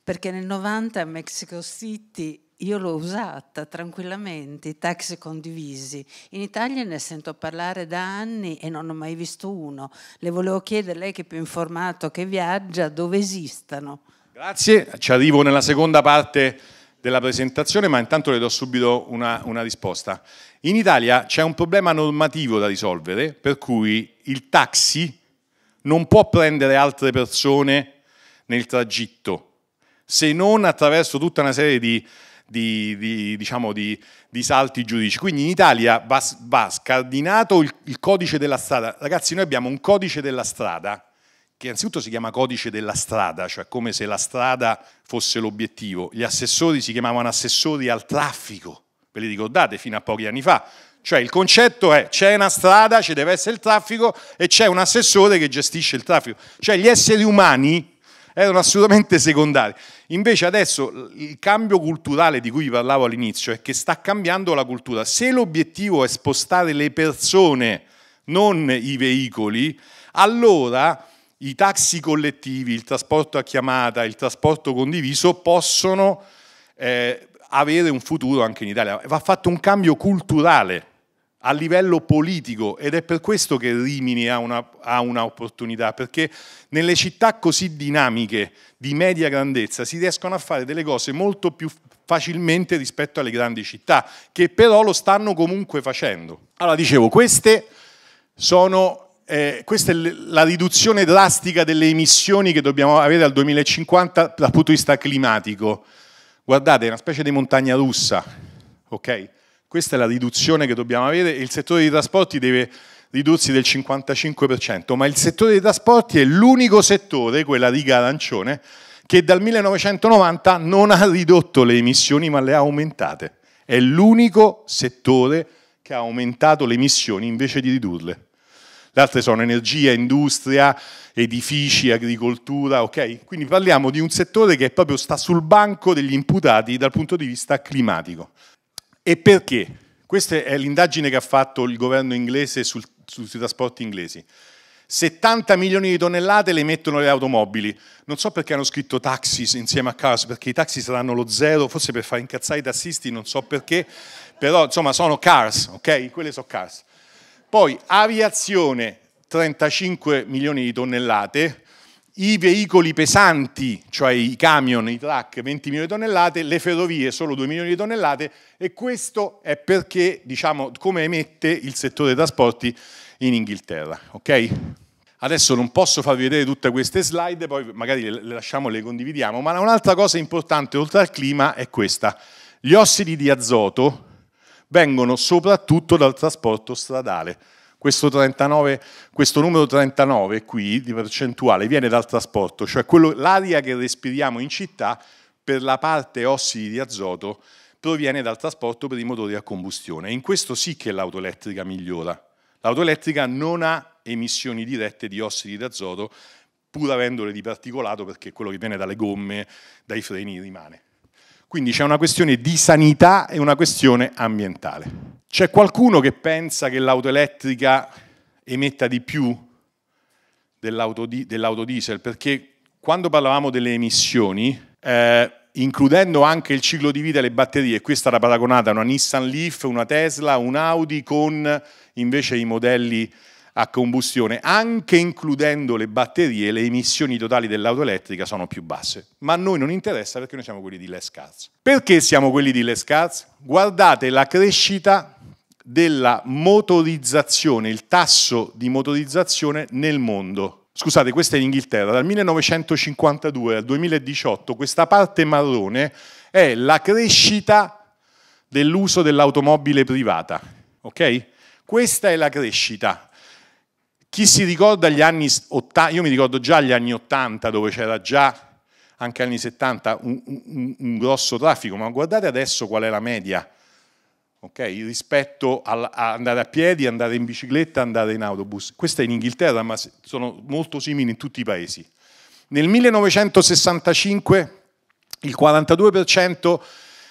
perché nel 90 a Mexico City io l'ho usata tranquillamente, i taxi condivisi. In Italia ne sento parlare da anni e non ho mai visto uno. Le volevo chiedere, lei che è più informato, che viaggia, dove esistano. Grazie, ci arrivo nella seconda parte della presentazione, ma intanto le do subito una, una risposta. In Italia c'è un problema normativo da risolvere, per cui il taxi non può prendere altre persone nel tragitto, se non attraverso tutta una serie di di, di, diciamo di, di, salti giudici. Quindi in Italia va, va scardinato il, il, codice della strada. Ragazzi, noi abbiamo un codice della strada, che anzitutto si chiama codice della strada, cioè come se la strada fosse l'obiettivo. Gli assessori si chiamavano assessori al traffico, ve li ricordate fino a pochi anni fa. Cioè il concetto è c'è una strada, ci deve essere il traffico e c'è un assessore che gestisce il traffico. Cioè gli esseri umani erano assolutamente secondari. Invece adesso il cambio culturale di cui vi parlavo all'inizio è che sta cambiando la cultura. Se l'obiettivo è spostare le persone, non i veicoli, allora i taxi collettivi, il trasporto a chiamata, il trasporto condiviso possono eh, avere un futuro anche in Italia. Va fatto un cambio culturale a livello politico ed è per questo che Rimini ha, una, ha un'opportunità, perché nelle città così dinamiche, di media grandezza, si riescono a fare delle cose molto più facilmente rispetto alle grandi città, che però lo stanno comunque facendo. Allora dicevo, queste sono eh, questa è la riduzione drastica delle emissioni che dobbiamo avere al 2050 dal punto di vista climatico. Guardate, è una specie di montagna russa, ok? Questa è la riduzione che dobbiamo avere e il settore dei trasporti deve ridursi del 55%, ma il settore dei trasporti è l'unico settore, quella riga arancione, che dal 1990 non ha ridotto le emissioni ma le ha aumentate. È l'unico settore che ha aumentato le emissioni invece di ridurle. Le altre sono energia, industria, edifici, agricoltura, ok? Quindi parliamo di un settore che proprio sta sul banco degli imputati dal punto di vista climatico. E perché? Questa è l'indagine che ha fatto il governo inglese sul, sui trasporti inglesi. 70 milioni di tonnellate le mettono le automobili. Non so perché hanno scritto taxi insieme a cars, perché i taxi saranno lo zero, forse per far incazzare i tassisti, non so perché, però insomma sono cars, ok? Quelle sono cars. Poi aviazione, 35 milioni di tonnellate, i veicoli pesanti, cioè i camion, i truck, 20 milioni di tonnellate, le ferrovie solo 2 milioni di tonnellate e questo è perché, diciamo, come emette il settore dei trasporti in Inghilterra, ok? Adesso non posso farvi vedere tutte queste slide, poi magari le lasciamo e le condividiamo, ma un'altra cosa importante oltre al clima è questa. Gli ossidi di azoto vengono soprattutto dal trasporto stradale. Questo, 39, questo numero 39 qui di percentuale viene dal trasporto, cioè quello, l'aria che respiriamo in città per la parte ossidi di azoto proviene dal trasporto per i motori a combustione. In questo sì che l'auto elettrica migliora. L'auto elettrica non ha emissioni dirette di ossidi d'azoto, pur avendole di particolato, perché quello che viene dalle gomme, dai freni rimane. Quindi c'è una questione di sanità e una questione ambientale. C'è qualcuno che pensa che l'auto elettrica emetta di più dell'auto diesel? Perché quando parlavamo delle emissioni, eh, includendo anche il ciclo di vita e le batterie, questa era paragonata a una Nissan Leaf, una Tesla, un Audi con invece i modelli a combustione, anche includendo le batterie, le emissioni totali dell'auto elettrica sono più basse. Ma a noi non interessa perché noi siamo quelli di less Cars. Perché siamo quelli di less Cars? Guardate la crescita della motorizzazione, il tasso di motorizzazione nel mondo. Scusate, questa è in Inghilterra. Dal 1952 al 2018 questa parte marrone è la crescita dell'uso dell'automobile privata. Ok? Questa è la crescita chi si ricorda gli anni 80, io mi ricordo già gli anni 80 dove c'era già anche anni 70 un, un, un, grosso traffico, ma guardate adesso qual è la media okay? rispetto a, a andare a piedi, andare in bicicletta, andare in autobus. Questa è in Inghilterra, ma sono molto simili in tutti i paesi. Nel 1965 il 42%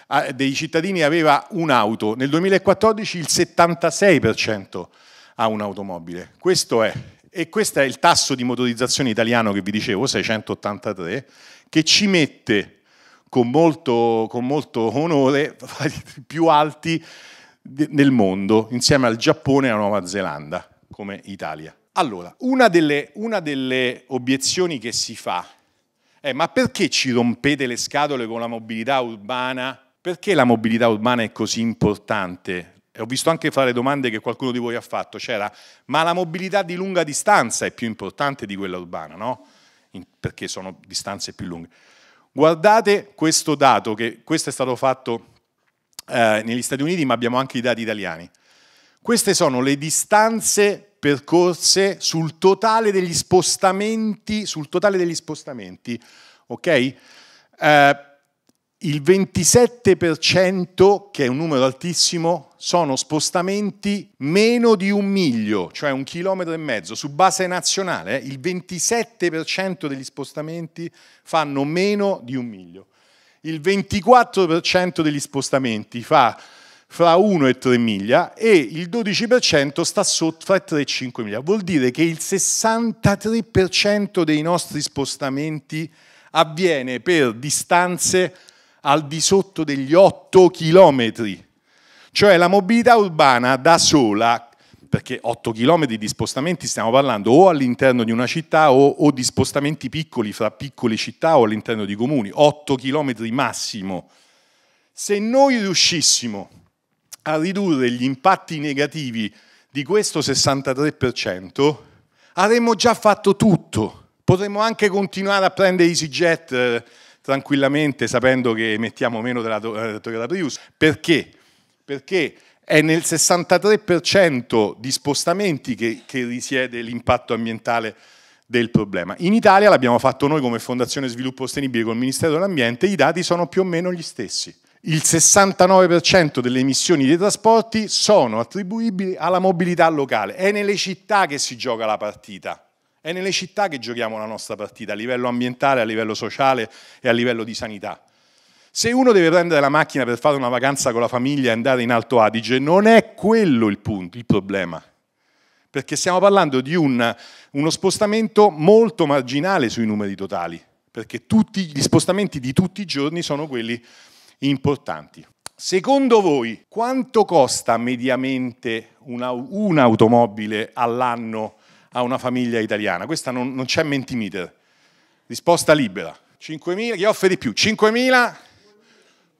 ah, dei cittadini aveva un'auto, nel 2014 il 76% a un'automobile. Questo è, e questo è il tasso di motorizzazione italiano che vi dicevo, 683, che ci mette con molto, con molto onore più alti nel mondo, insieme al Giappone e alla Nuova Zelanda, come Italia. Allora, una delle, una delle obiezioni che si fa è ma perché ci rompete le scatole con la mobilità urbana? Perché la mobilità urbana è così importante? ho visto anche fare domande che qualcuno di voi ha fatto, c'era, ma la mobilità di lunga distanza è più importante di quella urbana, no? In, perché sono distanze più lunghe. Guardate questo dato, che questo è stato fatto eh, negli Stati Uniti, ma abbiamo anche i dati italiani. Queste sono le distanze percorse sul totale degli spostamenti, sul totale degli spostamenti, ok? Eh, il 27%, che è un numero altissimo, sono spostamenti meno di un miglio, cioè un chilometro e mezzo, su base nazionale. Eh? Il 27% degli spostamenti fanno meno di un miglio. Il 24% degli spostamenti fa fra 1 e 3 miglia e il 12% sta sotto fra 3 e 5 miglia. Vuol dire che il 63% dei nostri spostamenti avviene per distanze al di sotto degli 8 chilometri. Cioè la mobilità urbana da sola, perché 8 chilometri di spostamenti stiamo parlando o all'interno di una città o, o di spostamenti piccoli fra piccole città o all'interno di comuni, 8 chilometri massimo. Se noi riuscissimo a ridurre gli impatti negativi di questo 63%, avremmo già fatto tutto. Potremmo anche continuare a prendere EasyJet eh, tranquillamente sapendo che emettiamo meno della eh, Toyota Prius. Perché? Perché è nel 63% di spostamenti che, che risiede l'impatto ambientale del problema. In Italia l'abbiamo fatto noi come Fondazione Sviluppo Sostenibile con il Ministero dell'Ambiente, i dati sono più o meno gli stessi. Il 69% delle emissioni dei trasporti sono attribuibili alla mobilità locale, è nelle città che si gioca la partita. È nelle città che giochiamo la nostra partita, a livello ambientale, a livello sociale e a livello di sanità. Se uno deve prendere la macchina per fare una vacanza con la famiglia e andare in Alto Adige, non è quello il, punto, il problema. Perché stiamo parlando di un, uno spostamento molto marginale sui numeri totali, perché tutti, gli spostamenti di tutti i giorni sono quelli importanti. Secondo voi quanto costa mediamente una, un'automobile all'anno a una famiglia italiana. Questa non, non c'è mentimite, risposta libera. 5.000, chi offre di più? 5.000,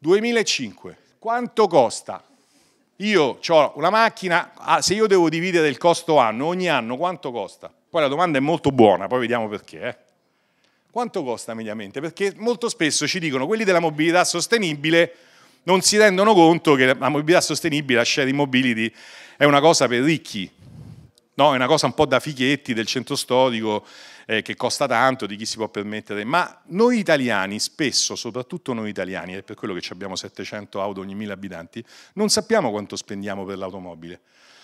2.005. Quanto costa? Io ho una macchina, ah, se io devo dividere il costo anno, ogni anno quanto costa? Poi la domanda è molto buona, poi vediamo perché. Eh. Quanto costa mediamente? Perché molto spesso ci dicono quelli della mobilità sostenibile non si rendono conto che la mobilità sostenibile, la sharing mobility, è una cosa per ricchi, No, è una cosa un po' da fichetti del centro storico eh, che costa tanto, di chi si può permettere, ma noi italiani spesso, soprattutto noi italiani, è per quello che abbiamo 700 auto ogni 1000 abitanti, non sappiamo quanto spendiamo per l'automobile.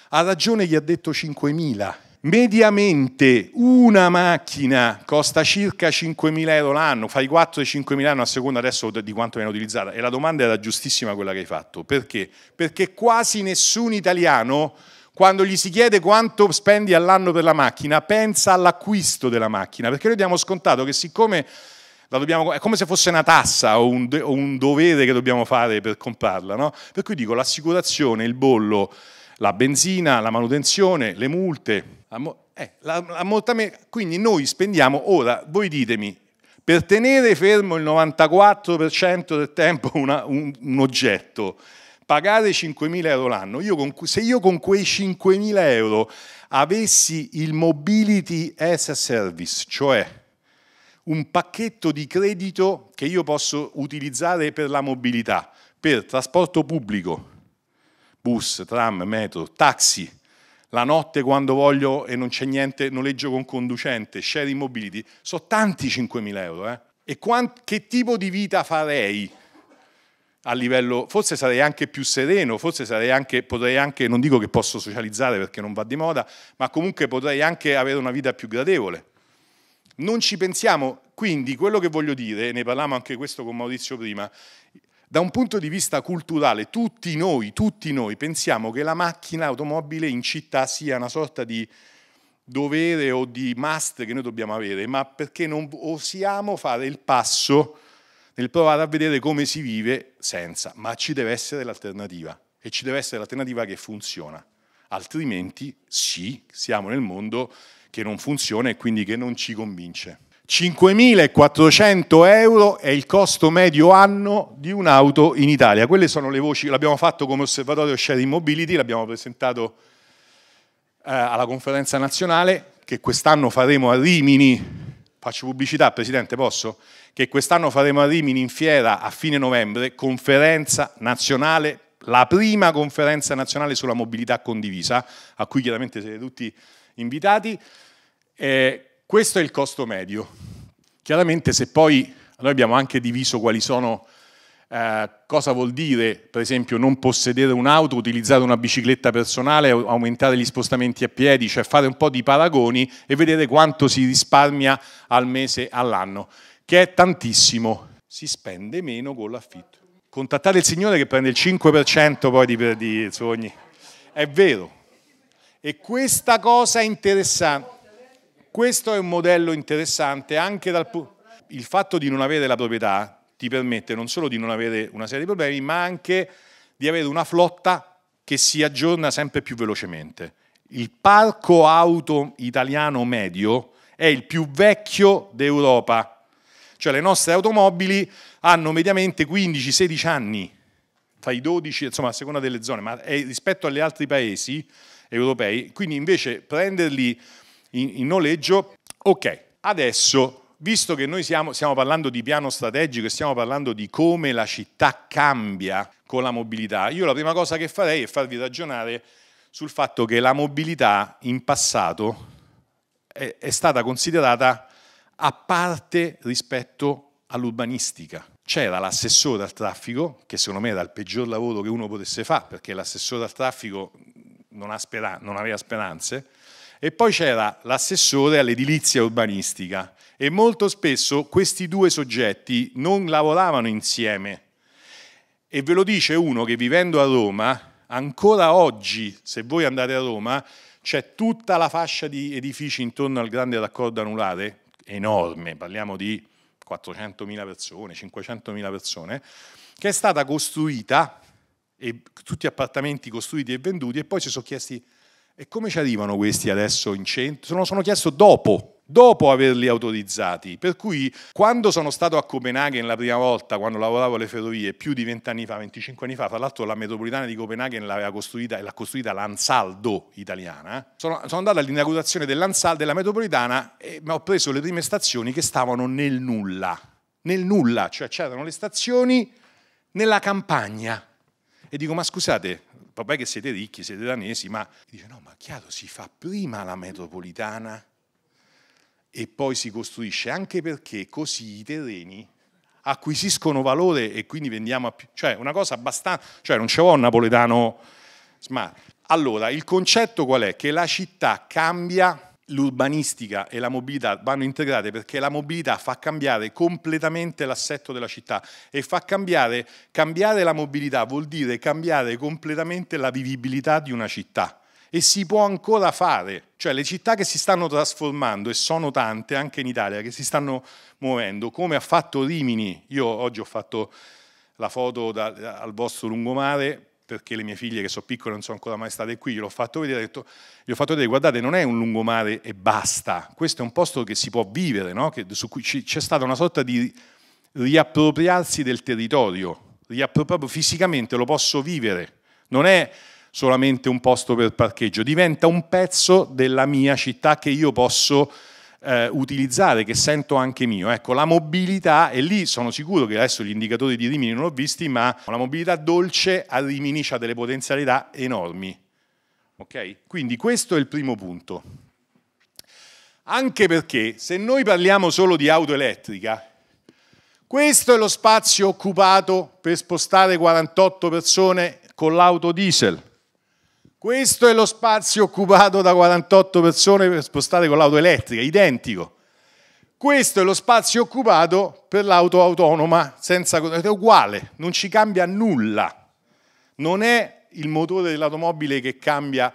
Ha ragione chi ha detto 5.000. Mediamente una macchina costa circa 5.000 euro l'anno, fai 4 5.000 euro a seconda adesso di quanto viene utilizzata. E la domanda era giustissima quella che hai fatto. Perché? Perché quasi nessun italiano quando gli si chiede quanto spendi all'anno per la macchina, pensa all'acquisto della macchina, perché noi abbiamo scontato che siccome dobbiamo, è come se fosse una tassa o un, o un dovere che dobbiamo fare per comprarla, no? per cui dico l'assicurazione, il bollo, la benzina, la manutenzione, le multe, la, eh, quindi noi spendiamo, ora voi ditemi, per tenere fermo il 94% del tempo una, un, un oggetto, pagare 5.000 euro l'anno, io, se io con quei 5.000 euro avessi il Mobility as a Service, cioè un pacchetto di credito che io posso utilizzare per la mobilità, per trasporto pubblico, bus, tram, metro, taxi, la notte quando voglio e non c'è niente, noleggio con conducente, sharing mobility, sono tanti 5.000 euro. Eh? E che tipo di vita farei? a livello, forse sarei anche più sereno, forse sarei anche, potrei anche, non dico che posso socializzare perché non va di moda, ma comunque potrei anche avere una vita più gradevole. Non ci pensiamo, quindi quello che voglio dire, ne parlavamo anche questo con Maurizio prima, da un punto di vista culturale tutti noi, tutti noi pensiamo che la macchina automobile in città sia una sorta di dovere o di must che noi dobbiamo avere, ma perché non osiamo fare il passo nel provare a vedere come si vive senza, ma ci deve essere l'alternativa e ci deve essere l'alternativa che funziona, altrimenti sì, siamo nel mondo che non funziona e quindi che non ci convince. 5.400 euro è il costo medio anno di un'auto in Italia. Quelle sono le voci, l'abbiamo fatto come osservatorio Sharing Mobility, l'abbiamo presentato eh, alla conferenza nazionale che quest'anno faremo a Rimini. Faccio pubblicità, Presidente, posso? che quest'anno faremo a Rimini in fiera a fine novembre, conferenza nazionale, la prima conferenza nazionale sulla mobilità condivisa, a cui chiaramente siete tutti invitati. Eh, questo è il costo medio. Chiaramente se poi noi abbiamo anche diviso quali sono, eh, cosa vuol dire per esempio non possedere un'auto, utilizzare una bicicletta personale, aumentare gli spostamenti a piedi, cioè fare un po' di paragoni e vedere quanto si risparmia al mese, all'anno che è tantissimo. Si spende meno con l'affitto. Contattate il signore che prende il 5% poi di, di sogni. È vero. E questa cosa è interessante. Questo è un modello interessante anche dal punto... Il fatto di non avere la proprietà ti permette non solo di non avere una serie di problemi, ma anche di avere una flotta che si aggiorna sempre più velocemente. Il parco auto italiano medio è il più vecchio d'Europa cioè le nostre automobili hanno mediamente 15-16 anni, tra i 12, insomma a seconda delle zone, ma è, eh, rispetto agli altri paesi europei, quindi invece prenderli in, in noleggio, ok, adesso visto che noi siamo, stiamo parlando di piano strategico e stiamo parlando di come la città cambia con la mobilità, io la prima cosa che farei è farvi ragionare sul fatto che la mobilità in passato è, è stata considerata a parte rispetto all'urbanistica. C'era l'assessore al traffico, che secondo me era il peggior lavoro che uno potesse fare, perché l'assessore al traffico non, speran- non aveva speranze, e poi c'era l'assessore all'edilizia urbanistica e molto spesso questi due soggetti non lavoravano insieme. E ve lo dice uno che vivendo a Roma, ancora oggi, se voi andate a Roma, c'è tutta la fascia di edifici intorno al grande raccordo anulare enorme, parliamo di 400.000 persone, 500.000 persone, che è stata costruita, e tutti appartamenti costruiti e venduti, e poi si sono chiesti, e come ci arrivano questi adesso in centro? lo sono chiesto dopo, dopo averli autorizzati. Per cui quando sono stato a Copenaghen la prima volta, quando lavoravo alle ferrovie, più di vent'anni fa, 25 anni fa, tra l'altro la metropolitana di Copenaghen l'aveva costruita e l'ha costruita l'Ansaldo italiana, sono, sono andato all'inaugurazione dell'Ansaldo della metropolitana e ho preso le prime stazioni che stavano nel nulla, nel nulla, cioè c'erano le stazioni nella campagna. E dico, ma scusate, papà che siete ricchi, siete danesi, ma... dice, no, ma chiaro, si fa prima la metropolitana e poi si costruisce, anche perché così i terreni acquisiscono valore e quindi vendiamo a più. Cioè, una cosa abbastanza. cioè, non ce l'ho un napoletano smart. Allora, il concetto qual è? Che la città cambia, l'urbanistica e la mobilità vanno integrate perché la mobilità fa cambiare completamente l'assetto della città e fa cambiare, cambiare la mobilità vuol dire cambiare completamente la vivibilità di una città e si può ancora fare, cioè le città che si stanno trasformando e sono tante anche in Italia, che si stanno muovendo, come ha fatto Rimini, io oggi ho fatto la foto da, al vostro lungomare perché le mie figlie che sono piccole non sono ancora mai state qui, gliel'ho fatto vedere, detto, gli ho fatto vedere, guardate, non è un lungomare e basta, questo è un posto che si può vivere, no? che, su cui c'è stata una sorta di riappropriarsi del territorio, riappro- proprio fisicamente lo posso vivere, non è solamente un posto per parcheggio, diventa un pezzo della mia città che io posso eh, utilizzare, che sento anche mio. Ecco, la mobilità, e lì sono sicuro che adesso gli indicatori di Rimini non l'ho visti, ma la mobilità dolce a Rimini ha delle potenzialità enormi. Okay? Quindi questo è il primo punto. Anche perché se noi parliamo solo di auto elettrica, questo è lo spazio occupato per spostare 48 persone con l'auto diesel. Questo è lo spazio occupato da 48 persone spostate con l'auto elettrica, identico. Questo è lo spazio occupato per l'auto autonoma, senza, è uguale, non ci cambia nulla. Non è il motore dell'automobile che cambia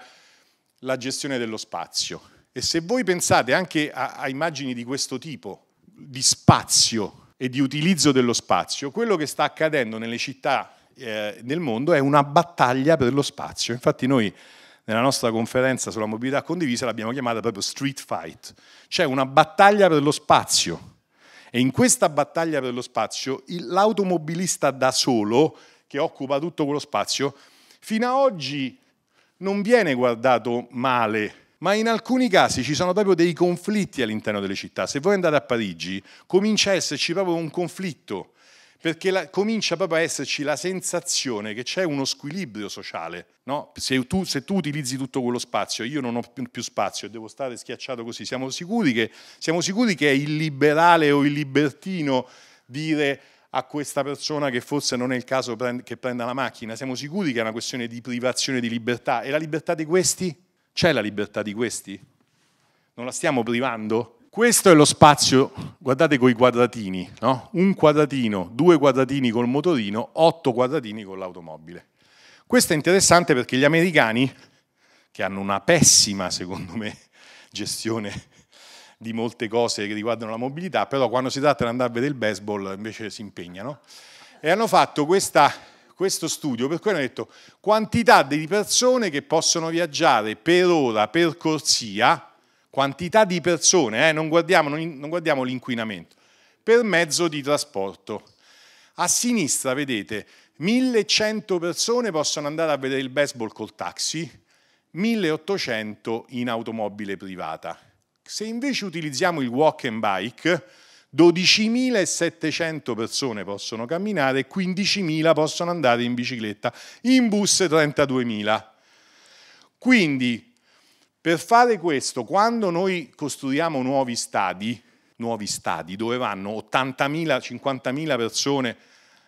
la gestione dello spazio. E se voi pensate anche a, a immagini di questo tipo, di spazio e di utilizzo dello spazio, quello che sta accadendo nelle città eh, nel mondo è una battaglia per lo spazio. Infatti noi nella nostra conferenza sulla mobilità condivisa l'abbiamo chiamata proprio street fight, cioè una battaglia per lo spazio. E in questa battaglia per lo spazio l'automobilista da solo, che occupa tutto quello spazio, fino ad oggi non viene guardato male, ma in alcuni casi ci sono proprio dei conflitti all'interno delle città. Se voi andate a Parigi, comincia a esserci proprio un conflitto perché la, comincia proprio a esserci la sensazione che c'è uno squilibrio sociale. No? Se, tu, se, tu, utilizzi tutto quello spazio, io non ho più, più spazio e devo stare schiacciato così, siamo sicuri, che, siamo sicuri che è illiberale o il libertino dire a questa persona che forse non è il caso che prenda la macchina, siamo sicuri che è una questione di privazione di libertà. E la libertà di questi? C'è la libertà di questi? Non la stiamo privando? Questo è lo spazio, guardate con i quadratini, no? un quadratino, due quadratini col motorino, otto quadratini con l'automobile. Questo è interessante perché gli americani, che hanno una pessima, secondo me, gestione di molte cose che riguardano la mobilità, però quando si tratta di andare a vedere il baseball invece si impegnano, e hanno fatto questa, questo studio per cui hanno detto quantità di persone che possono viaggiare per ora, per corsia, quantità di persone, eh, non, guardiamo, non, non guardiamo l'inquinamento, per mezzo di trasporto. A sinistra, vedete, 1100 persone possono andare a vedere il baseball col taxi, 1800 in automobile privata. Se invece utilizziamo il walk and bike, 12.700 persone possono camminare e 15.000 possono andare in bicicletta, in bus 32.000. Quindi per fare questo, quando noi costruiamo nuovi stadi, nuovi stadi dove vanno 80.000, 50.000 persone,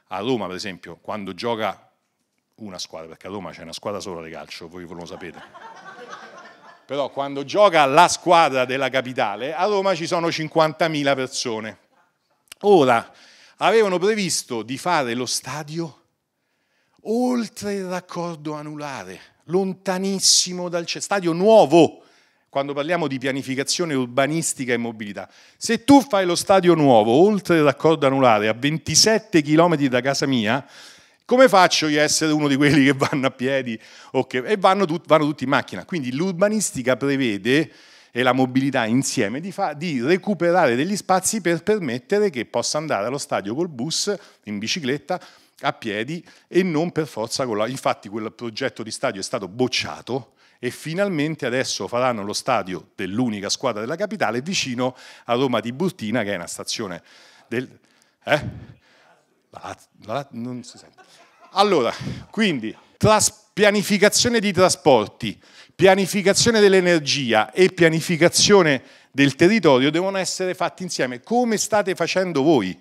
a Roma per esempio, quando gioca una squadra, perché a Roma c'è una squadra sola di calcio, voi non lo sapete. Però quando gioca la squadra della capitale, a Roma ci sono 50.000 persone. Ora, avevano previsto di fare lo stadio oltre il raccordo anulare lontanissimo dal centro, stadio nuovo, quando parliamo di pianificazione urbanistica e mobilità. Se tu fai lo stadio nuovo, oltre l'accordo anulare, a 27 km da casa mia, come faccio io a essere uno di quelli che vanno a piedi che, e vanno, tut, vanno, tutti in macchina? Quindi l'urbanistica prevede e la mobilità insieme di, fa, di recuperare degli spazi per permettere che possa andare allo stadio col bus, in bicicletta, a piedi e non per forza con la... Infatti quel progetto di stadio è stato bocciato e finalmente adesso faranno lo stadio dell'unica squadra della capitale vicino a Roma di Burtina che è una stazione del... Eh? La, la, non si sente. Allora, quindi tras, pianificazione di trasporti, pianificazione dell'energia e pianificazione del territorio devono essere fatti insieme come state facendo voi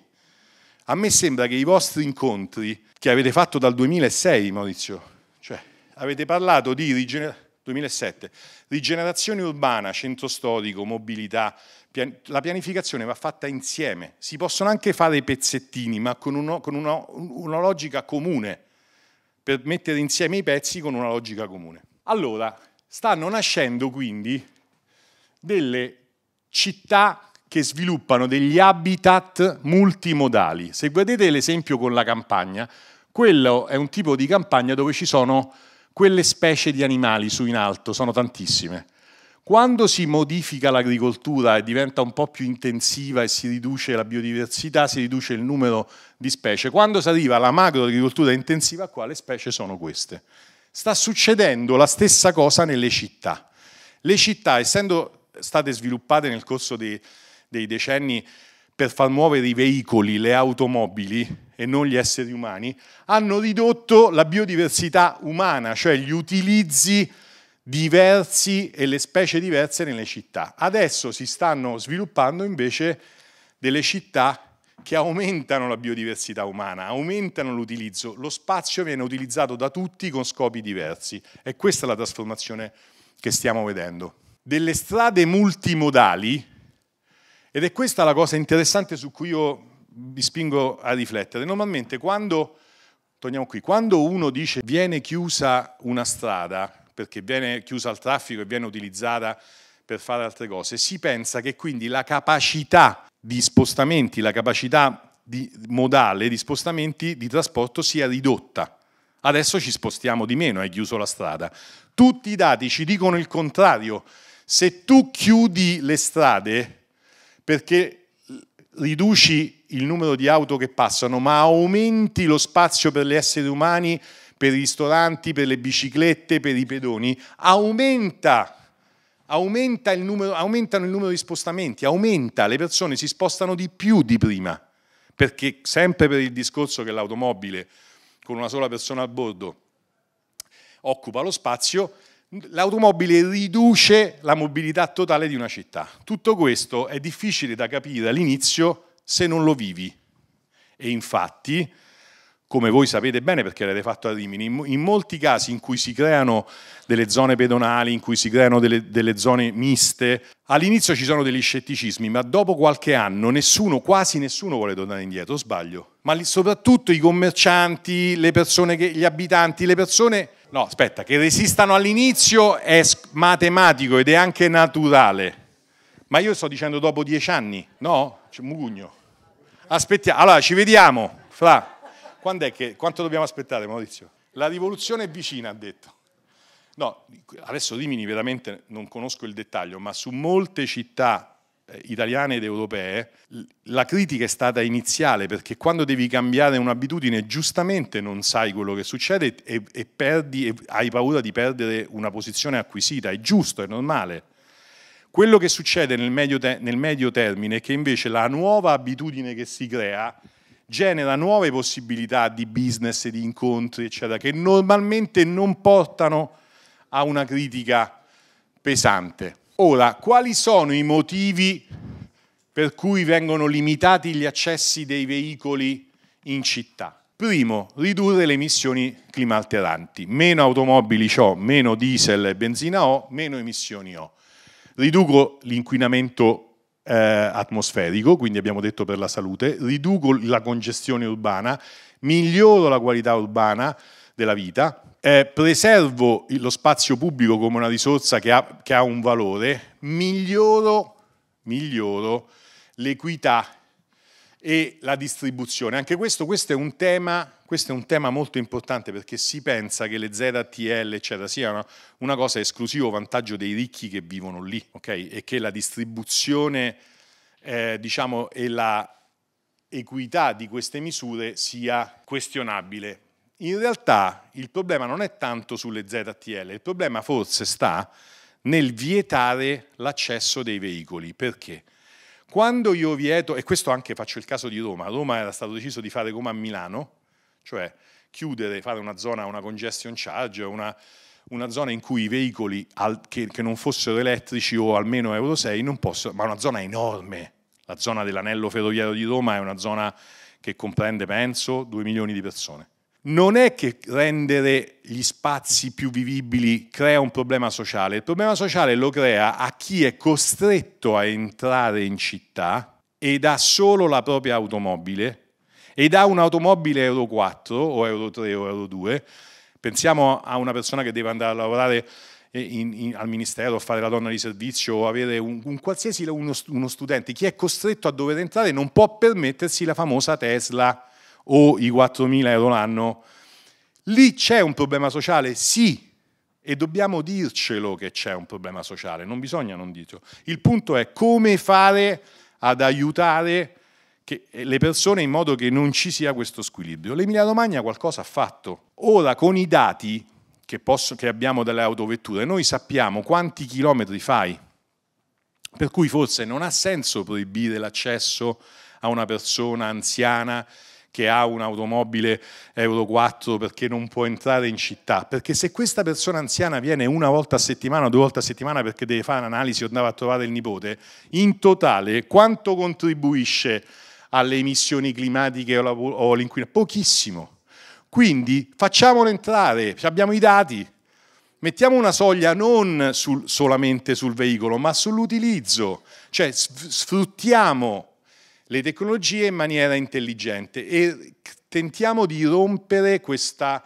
a me sembra che i vostri incontri che avete fatto dal 2006, Maurizio, cioè avete parlato di rigener- 2007, rigenerazione urbana, centro storico, mobilità, pian- la pianificazione va fatta insieme, si possono anche fare i pezzettini, ma con, uno, con uno, una logica comune, per mettere insieme i pezzi con una logica comune. Allora, stanno nascendo quindi delle città che sviluppano degli habitat multimodali. Se vedete l'esempio con la campagna, quello è un tipo di campagna dove ci sono quelle specie di animali su in alto, sono tantissime. Quando si modifica l'agricoltura e diventa un po' più intensiva e si riduce la biodiversità, si riduce il numero di specie. Quando si arriva alla macroagricoltura intensiva, qua le specie sono queste. Sta succedendo la stessa cosa nelle città. Le città, essendo state sviluppate nel corso dei dei decenni per far muovere i veicoli, le automobili e non gli esseri umani, hanno ridotto la biodiversità umana, cioè gli utilizzi diversi e le specie diverse nelle città. Adesso si stanno sviluppando invece delle città che aumentano la biodiversità umana, aumentano l'utilizzo, lo spazio viene utilizzato da tutti con scopi diversi e questa è la trasformazione che stiamo vedendo. Delle strade multimodali, ed è questa la cosa interessante su cui io vi spingo a riflettere. Normalmente quando, torniamo qui, quando uno dice viene chiusa una strada, perché viene chiusa al traffico e viene utilizzata per fare altre cose, si pensa che quindi la capacità di spostamenti, la capacità di modale di spostamenti di trasporto sia ridotta. Adesso ci spostiamo di meno, hai chiuso la strada. Tutti i dati ci dicono il contrario. Se tu chiudi le strade, perché riduci il numero di auto che passano, ma aumenti lo spazio per gli esseri umani, per i ristoranti, per le biciclette, per i pedoni, aumenta Aumenta il numero, aumentano il numero di spostamenti, aumenta, le persone si spostano di più di prima, perché sempre per il discorso che l'automobile con una sola persona a bordo occupa lo spazio, l'automobile riduce la mobilità totale di una città. Tutto questo è difficile da capire all'inizio se non lo vivi. E infatti, come voi sapete bene perché l'avete fatto a Rimini, in molti casi in cui si creano delle zone pedonali, in cui si creano delle, delle zone miste, all'inizio ci sono degli scetticismi, ma dopo qualche anno nessuno, quasi nessuno vuole tornare indietro, sbaglio ma soprattutto i commercianti, le persone che, gli abitanti, le persone no, aspetta, che resistano all'inizio è matematico ed è anche naturale. Ma io sto dicendo dopo dieci anni, no? C'è cioè, mugugno. Aspettiamo, allora ci vediamo. Fra, che, quanto dobbiamo aspettare, Maurizio? La rivoluzione è vicina, ha detto. No, adesso Rimini veramente non conosco il dettaglio, ma su molte città eh, italiane ed europee, la critica è stata iniziale perché quando devi cambiare un'abitudine giustamente non sai quello che succede e, e, perdi, e hai paura di perdere una posizione acquisita, è giusto, è normale. Quello che succede nel medio, te, nel medio termine è che invece la nuova abitudine che si crea genera nuove possibilità di business, di incontri, eccetera, che normalmente non portano a una critica pesante. Ora, quali sono i motivi per cui vengono limitati gli accessi dei veicoli in città? Primo, ridurre le emissioni climalteranti. Meno automobili ho, meno diesel e benzina ho, meno emissioni ho. Riduco l'inquinamento eh, atmosferico, quindi abbiamo detto per la salute, riduco la congestione urbana, miglioro la qualità urbana della vita, eh, preservo lo spazio pubblico come una risorsa che ha, che ha un valore, miglioro, miglioro l'equità e la distribuzione. Anche questo, questo, è un tema, questo, è un tema, molto importante perché si pensa che le ZTL eccetera, siano una cosa esclusiva vantaggio dei ricchi che vivono lì okay? e che la distribuzione eh, diciamo, e la equità di queste misure sia questionabile in realtà il problema non è tanto sulle ZTL, il problema forse sta nel vietare l'accesso dei veicoli. Perché? Quando io vieto, e questo anche faccio il caso di Roma, a Roma era stato deciso di fare come a Milano, cioè chiudere, fare una zona, una congestion charge, una, una zona in cui i veicoli al, che, che, non fossero elettrici o almeno Euro 6 non possono, ma una zona enorme, la zona dell'anello ferroviario di Roma è una zona che comprende, penso, 2 milioni di persone non è che rendere gli spazi più vivibili crea un problema sociale, il problema sociale lo crea a chi è costretto a entrare in città ed ha solo la propria automobile ed ha un'automobile Euro 4 o Euro 3 o Euro 2. Pensiamo a una persona che deve andare a lavorare eh, in, in, al ministero, fare la donna di servizio o avere un, un qualsiasi uno, uno studente, chi è costretto a dover entrare non può permettersi la famosa Tesla o i 4.000 euro l'anno, lì c'è un problema sociale, sì, e dobbiamo dircelo che c'è un problema sociale, non bisogna non dirlo. Il punto è come fare ad aiutare eh, le persone in modo che non ci sia questo squilibrio. L'Emilia Romagna qualcosa ha fatto. Ora con i dati che, posso, che abbiamo dalle autovetture noi sappiamo quanti chilometri fai, per cui forse non ha senso proibire l'accesso a una persona anziana che ha un'automobile Euro 4 perché non può entrare in città, perché se questa persona anziana viene una volta a settimana o due volte a settimana perché deve fare un'analisi o andava a trovare il nipote, in totale quanto contribuisce alle emissioni climatiche o all'inquinamento? Pochissimo. Quindi facciamolo entrare, abbiamo i dati, mettiamo una soglia non sul, solamente sul veicolo, ma sull'utilizzo, cioè sfruttiamo le tecnologie in maniera intelligente e tentiamo di rompere questa,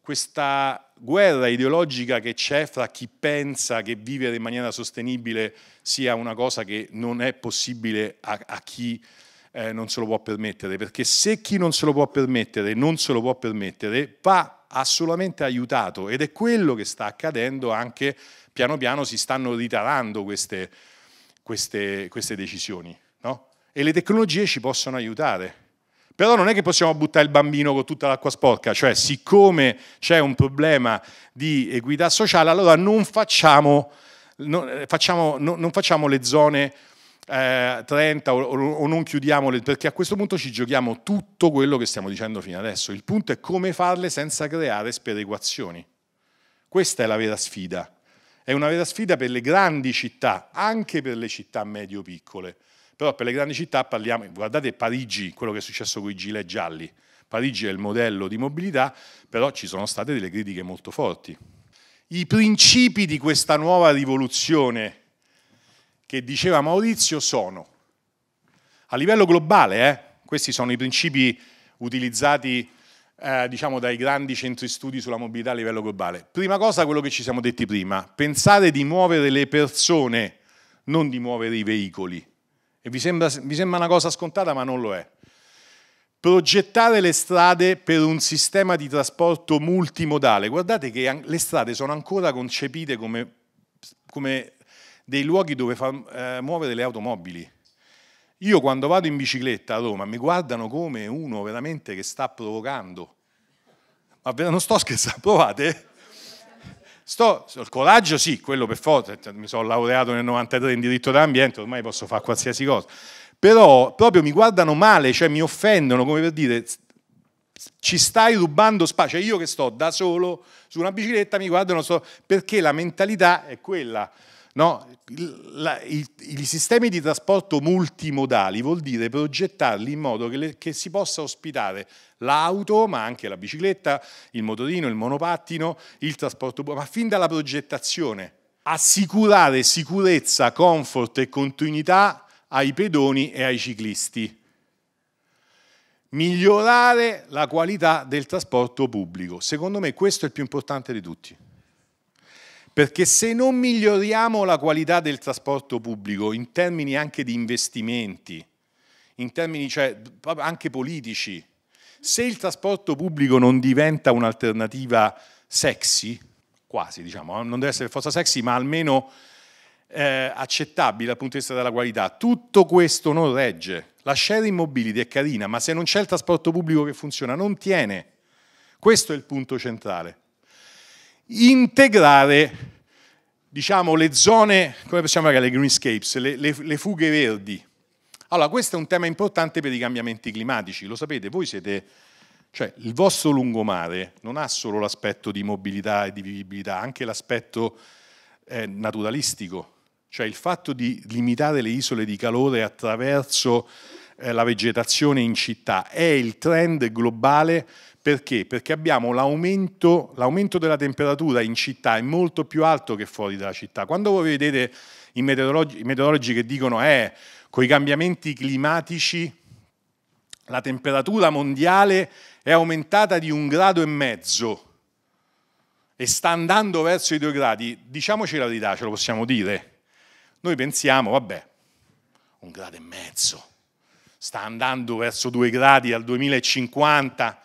questa guerra ideologica che c'è fra chi pensa che vivere in maniera sostenibile sia una cosa che non è possibile a, a chi eh, non se lo può permettere, perché se chi non se lo può permettere non se lo può permettere, va assolutamente aiutato ed è quello che sta accadendo anche piano piano si stanno ritarando queste, queste, queste decisioni e le tecnologie ci possono aiutare. Però non è che possiamo buttare il bambino con tutta l'acqua sporca, cioè siccome c'è un problema di equità sociale, allora non facciamo, non eh, facciamo, non facciamo le zone eh, 30 o, o, non chiudiamole, perché a questo punto ci giochiamo tutto quello che stiamo dicendo fino adesso. Il punto è come farle senza creare sperequazioni. Questa è la vera sfida. È una vera sfida per le grandi città, anche per le città medio-piccole però per le grandi città parliamo, guardate Parigi, quello che è successo con i gilet gialli. Parigi è il modello di mobilità, però ci sono state delle critiche molto forti. I principi di questa nuova rivoluzione che diceva Maurizio sono, a livello globale, eh, questi sono i principi utilizzati eh, diciamo dai grandi centri studi sulla mobilità a livello globale. Prima cosa, quello che ci siamo detti prima, pensare di muovere le persone, non di muovere i veicoli vi sembra, vi sembra una cosa scontata, ma non lo è. Progettare le strade per un sistema di trasporto multimodale. Guardate che le strade sono ancora concepite come, come dei luoghi dove far eh, muovere le automobili. Io quando vado in bicicletta a Roma mi guardano come uno veramente che sta provocando. Ma non sto scherzando, provate. Sto, il coraggio sì, quello per forza, cioè, mi sono laureato nel 93 in diritto dell'ambiente, ormai posso fare qualsiasi cosa, però proprio mi guardano male, cioè mi offendono, come per dire, ci stai rubando spazio, cioè io che sto da solo su una bicicletta mi guardano, so, perché la mentalità è quella, No? La, i, I sistemi di trasporto multimodali vuol dire progettarli in modo che, le, che si possa ospitare l'auto, ma anche la bicicletta, il motorino, il monopattino, il trasporto pubblico, ma fin dalla progettazione. Assicurare sicurezza, comfort e continuità ai pedoni e ai ciclisti. Migliorare la qualità del trasporto pubblico. Secondo me questo è il più importante di tutti. Perché se non miglioriamo la qualità del trasporto pubblico in termini anche di investimenti, in termini cioè, anche politici, se il trasporto pubblico non diventa un'alternativa sexy, quasi diciamo, eh, non deve essere forza sexy, ma almeno eh, accettabile dal punto di vista della qualità, tutto questo non regge. La sharing mobility è carina, ma se non c'è il trasporto pubblico che funziona, non tiene. Questo è il punto centrale integrare diciamo, le zone, come possiamo chiamare le greenscapes, le, le, le fughe verdi. Allora, questo è un tema importante per i cambiamenti climatici, lo sapete, voi siete cioè il vostro lungomare non ha solo l'aspetto di mobilità e di vivibilità, anche l'aspetto eh, naturalistico, cioè il fatto di limitare le isole di calore attraverso eh, la vegetazione in città è il trend globale perché? Perché abbiamo l'aumento, l'aumento della temperatura in città è molto più alto che fuori dalla città. Quando voi vedete i meteorologi, i meteorologi che dicono eh, con i cambiamenti climatici la temperatura mondiale è aumentata di un grado e mezzo e sta andando verso i due gradi, diciamoci la verità, ce lo possiamo dire. Noi pensiamo, vabbè, un grado e mezzo, sta andando verso due gradi al 2050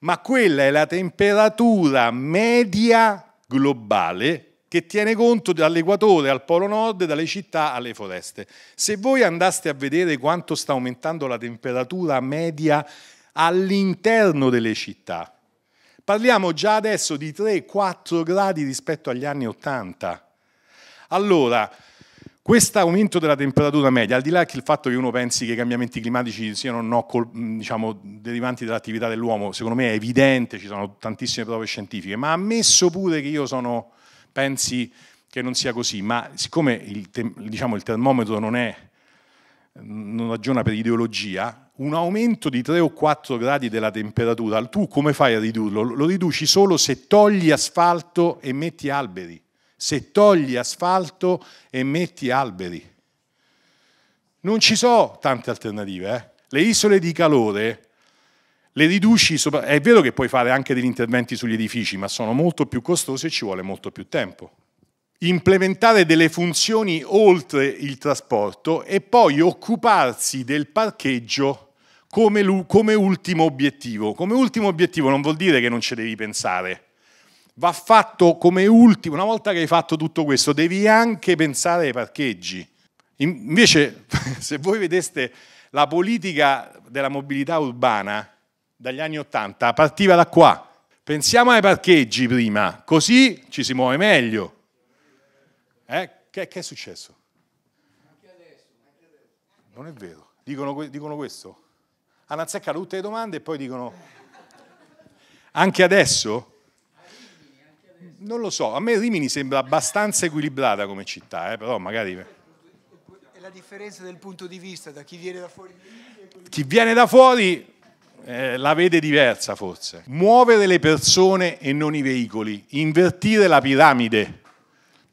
ma quella è la temperatura media globale che tiene conto dall'equatore al polo nord, dalle città alle foreste. Se voi andaste a vedere quanto sta aumentando la temperatura media all'interno delle città, parliamo già adesso di 3-4 gradi rispetto agli anni 80. Allora, questo aumento della temperatura media, al di là del fatto che uno pensi che i cambiamenti climatici siano no, diciamo, derivanti dall'attività dell'uomo, secondo me è evidente, ci sono tantissime prove scientifiche, ma ammesso pure che io sono, pensi che non sia così, ma siccome il, diciamo, il termometro non, è, non ragiona per ideologia, un aumento di 3 o 4 gradi della temperatura, tu come fai a ridurlo? Lo riduci solo se togli asfalto e metti alberi se togli asfalto e metti alberi. Non ci sono tante alternative. Eh? Le isole di calore le riduci, è vero che puoi fare anche degli interventi sugli edifici, ma sono molto più costosi e ci vuole molto più tempo. Implementare delle funzioni oltre il trasporto e poi occuparsi del parcheggio come, come ultimo obiettivo. Come ultimo obiettivo non vuol dire che non ci devi pensare, va fatto come ultimo, una volta che hai fatto tutto questo, devi anche pensare ai parcheggi. Invece, se voi vedeste la politica della mobilità urbana dagli anni Ottanta, partiva da qua. Pensiamo ai parcheggi prima, così ci si muove meglio. Eh? Che, che, è successo? Non è vero. Dicono, dicono questo? Hanno azzeccato tutte le domande e poi dicono... Anche adesso? Non lo so, a me Rimini sembra abbastanza equilibrata come città, eh, però magari... È la differenza del punto di vista da chi viene da fuori? Chi viene da fuori eh, la vede diversa forse. Muovere le persone e non i veicoli, invertire la piramide.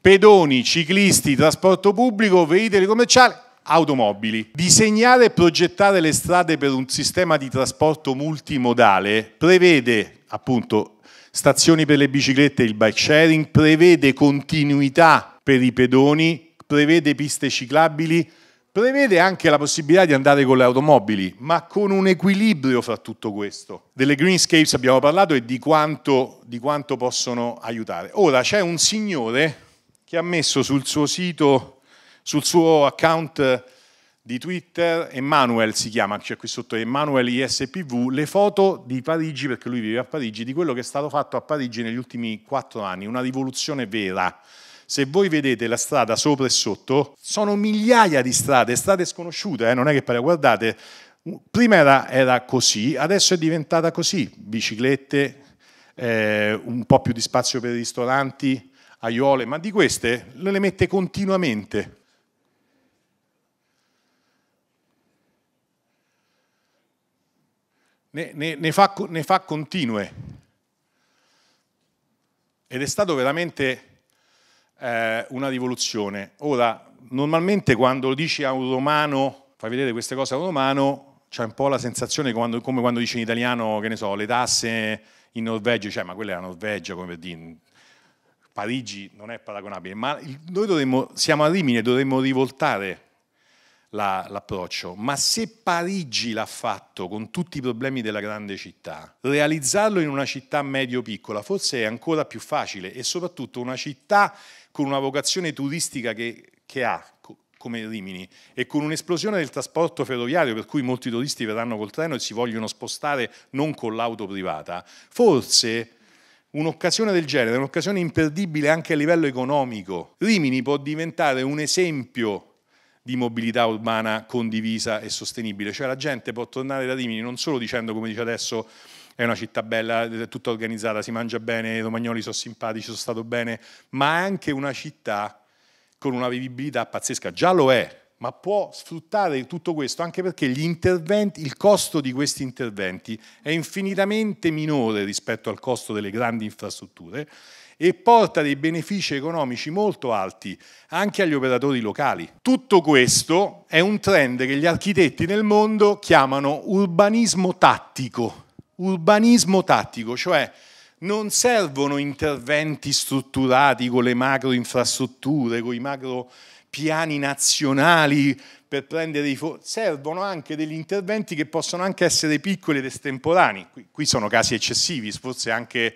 Pedoni, ciclisti, trasporto pubblico, veicoli commerciali, automobili. Disegnare e progettare le strade per un sistema di trasporto multimodale prevede appunto stazioni per le biciclette e il bike sharing, prevede continuità per i pedoni, prevede piste ciclabili, prevede anche la possibilità di andare con le automobili, ma con un equilibrio fra tutto questo. Delle greenscapes abbiamo parlato e di quanto, di quanto possono aiutare. Ora c'è un signore che ha messo sul suo sito, sul suo account di Twitter, Emmanuel si chiama, c'è cioè qui sotto Emmanuel ISPV, le foto di Parigi, perché lui vive a Parigi, di quello che è stato fatto a Parigi negli ultimi quattro anni, una rivoluzione vera. Se voi vedete la strada sopra e sotto, sono migliaia di strade, strade sconosciute, eh? non è che pare, guardate, prima era, era così, adesso è diventata così, biciclette, eh, un po' più di spazio per i ristoranti, aiole, ma di queste le mette continuamente. ne, ne, ne, fa, ne fa continue. Ed è stato veramente eh, una rivoluzione. Ora, normalmente quando lo dici a un romano, fai vedere queste cose a un romano, c'è un po' la sensazione quando, come quando dici in italiano, che ne so, le tasse in Norvegia, cioè ma quella è la Norvegia, come per dire, Parigi non è paragonabile, ma noi dovremmo, siamo a Rimini e dovremmo rivoltare la, l'approccio, ma se Parigi l'ha fatto con tutti i problemi della grande città, realizzarlo in una città medio-piccola forse è ancora più facile e soprattutto una città con una vocazione turistica che, che ha, come Rimini e con un'esplosione del trasporto ferroviario per cui molti turisti verranno col treno e si vogliono spostare non con l'auto privata, forse un'occasione del genere, un'occasione imperdibile anche a livello economico, Rimini può diventare un esempio di mobilità urbana condivisa e sostenibile. Cioè la gente può tornare da Rimini non solo dicendo, come dice adesso, è una città bella, è tutta organizzata, si mangia bene, i romagnoli sono simpatici, sono stato bene, ma è anche una città con una vivibilità pazzesca, già lo è, ma può sfruttare tutto questo anche perché il costo di questi interventi è infinitamente minore rispetto al costo delle grandi infrastrutture e porta dei benefici economici molto alti anche agli operatori locali. Tutto questo è un trend che gli architetti nel mondo chiamano urbanismo tattico. Urbanismo tattico, cioè non servono interventi strutturati con le macro infrastrutture, con i macro piani nazionali per prendere i fondi, servono anche degli interventi che possono anche essere piccoli ed estemporanei. Qui, qui sono casi eccessivi, forse anche,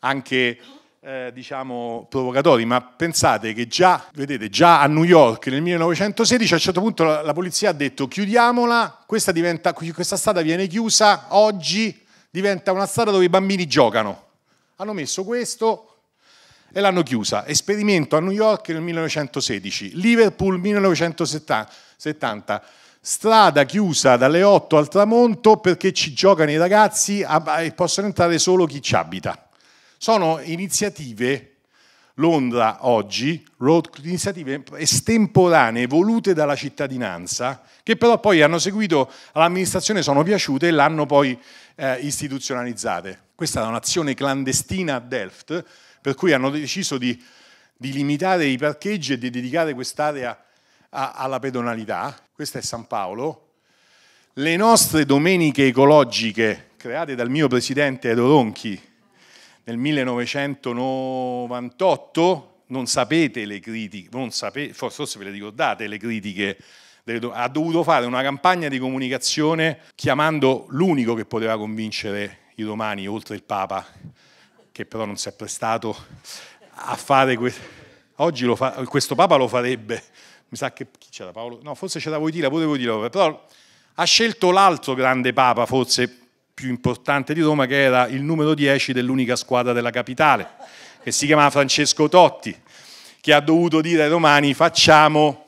anche eh, diciamo, provocatori, ma pensate che già, vedete, già a New York nel 1916 a un certo punto la, la polizia ha detto chiudiamola, questa, diventa, questa strada viene chiusa, oggi diventa una strada dove i bambini giocano. Hanno messo questo, e l'hanno chiusa. Esperimento a New York nel 1916, Liverpool 1970, strada chiusa dalle 8 al tramonto perché ci giocano i ragazzi e possono entrare solo chi ci abita. Sono iniziative, Londra oggi, road, iniziative estemporanee volute dalla cittadinanza, che però poi hanno seguito all'amministrazione, sono piaciute e l'hanno poi eh, istituzionalizzate. Questa è un'azione clandestina a Delft, per cui hanno deciso di, di limitare i parcheggi e di dedicare quest'area a, alla pedonalità. Questa è San Paolo. Le nostre domeniche ecologiche, create dal mio presidente Edo Ronchi, nel 1998 non sapete le critiche, non sapete, forse ve le ricordate le critiche, delle, ha dovuto fare una campagna di comunicazione chiamando l'unico che poteva convincere i romani, oltre il Papa, che però non si è prestato a fare questo. Oggi fa, questo Papa lo farebbe, mi sa che chi c'era Paolo, no forse c'era Voitila, pure Voitila, però ha scelto l'altro grande Papa, forse più importante di Roma, che era il numero 10 dell'unica squadra della capitale, che si chiamava Francesco Totti, che ha dovuto dire ai romani facciamo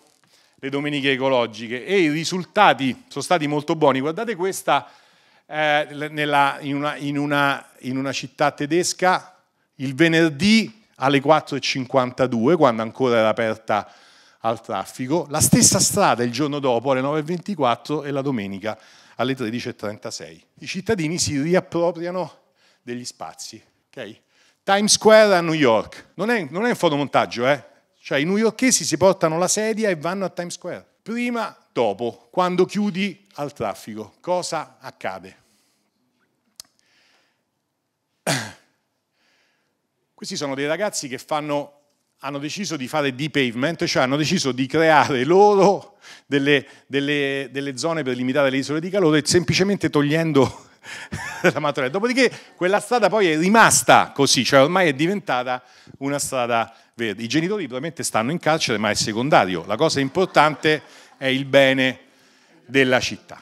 le domeniche ecologiche e i risultati sono stati molto buoni. Guardate questa, eh, nella, in, una, in, una, in una città tedesca, il venerdì alle 4.52, quando ancora era aperta al traffico, la stessa strada il giorno dopo alle 9.24 e la domenica alle 13.36. I cittadini si riappropriano degli spazi. Okay? Times Square a New York, non è, non è un fotomontaggio, eh? cioè i newyorkesi si portano la sedia e vanno a Times Square. Prima, dopo, quando chiudi al traffico, cosa accade? Questi sono dei ragazzi che fanno hanno deciso di fare deep pavement, cioè hanno deciso di creare loro delle, delle, delle zone per limitare le isole di calore semplicemente togliendo la mattonella. Dopodiché quella strada poi è rimasta così, cioè ormai è diventata una strada verde. I genitori probabilmente stanno in carcere, ma è secondario. La cosa importante è il bene della città.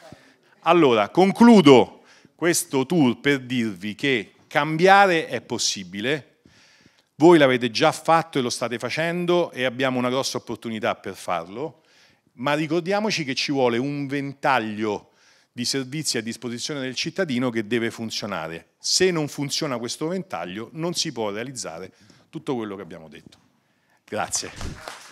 Allora, concludo questo tour per dirvi che cambiare è possibile, voi l'avete già fatto e lo state facendo e abbiamo una grossa opportunità per farlo, ma ricordiamoci che ci vuole un ventaglio di servizi a disposizione del cittadino che deve funzionare. Se non funziona questo ventaglio non si può realizzare tutto quello che abbiamo detto. Grazie.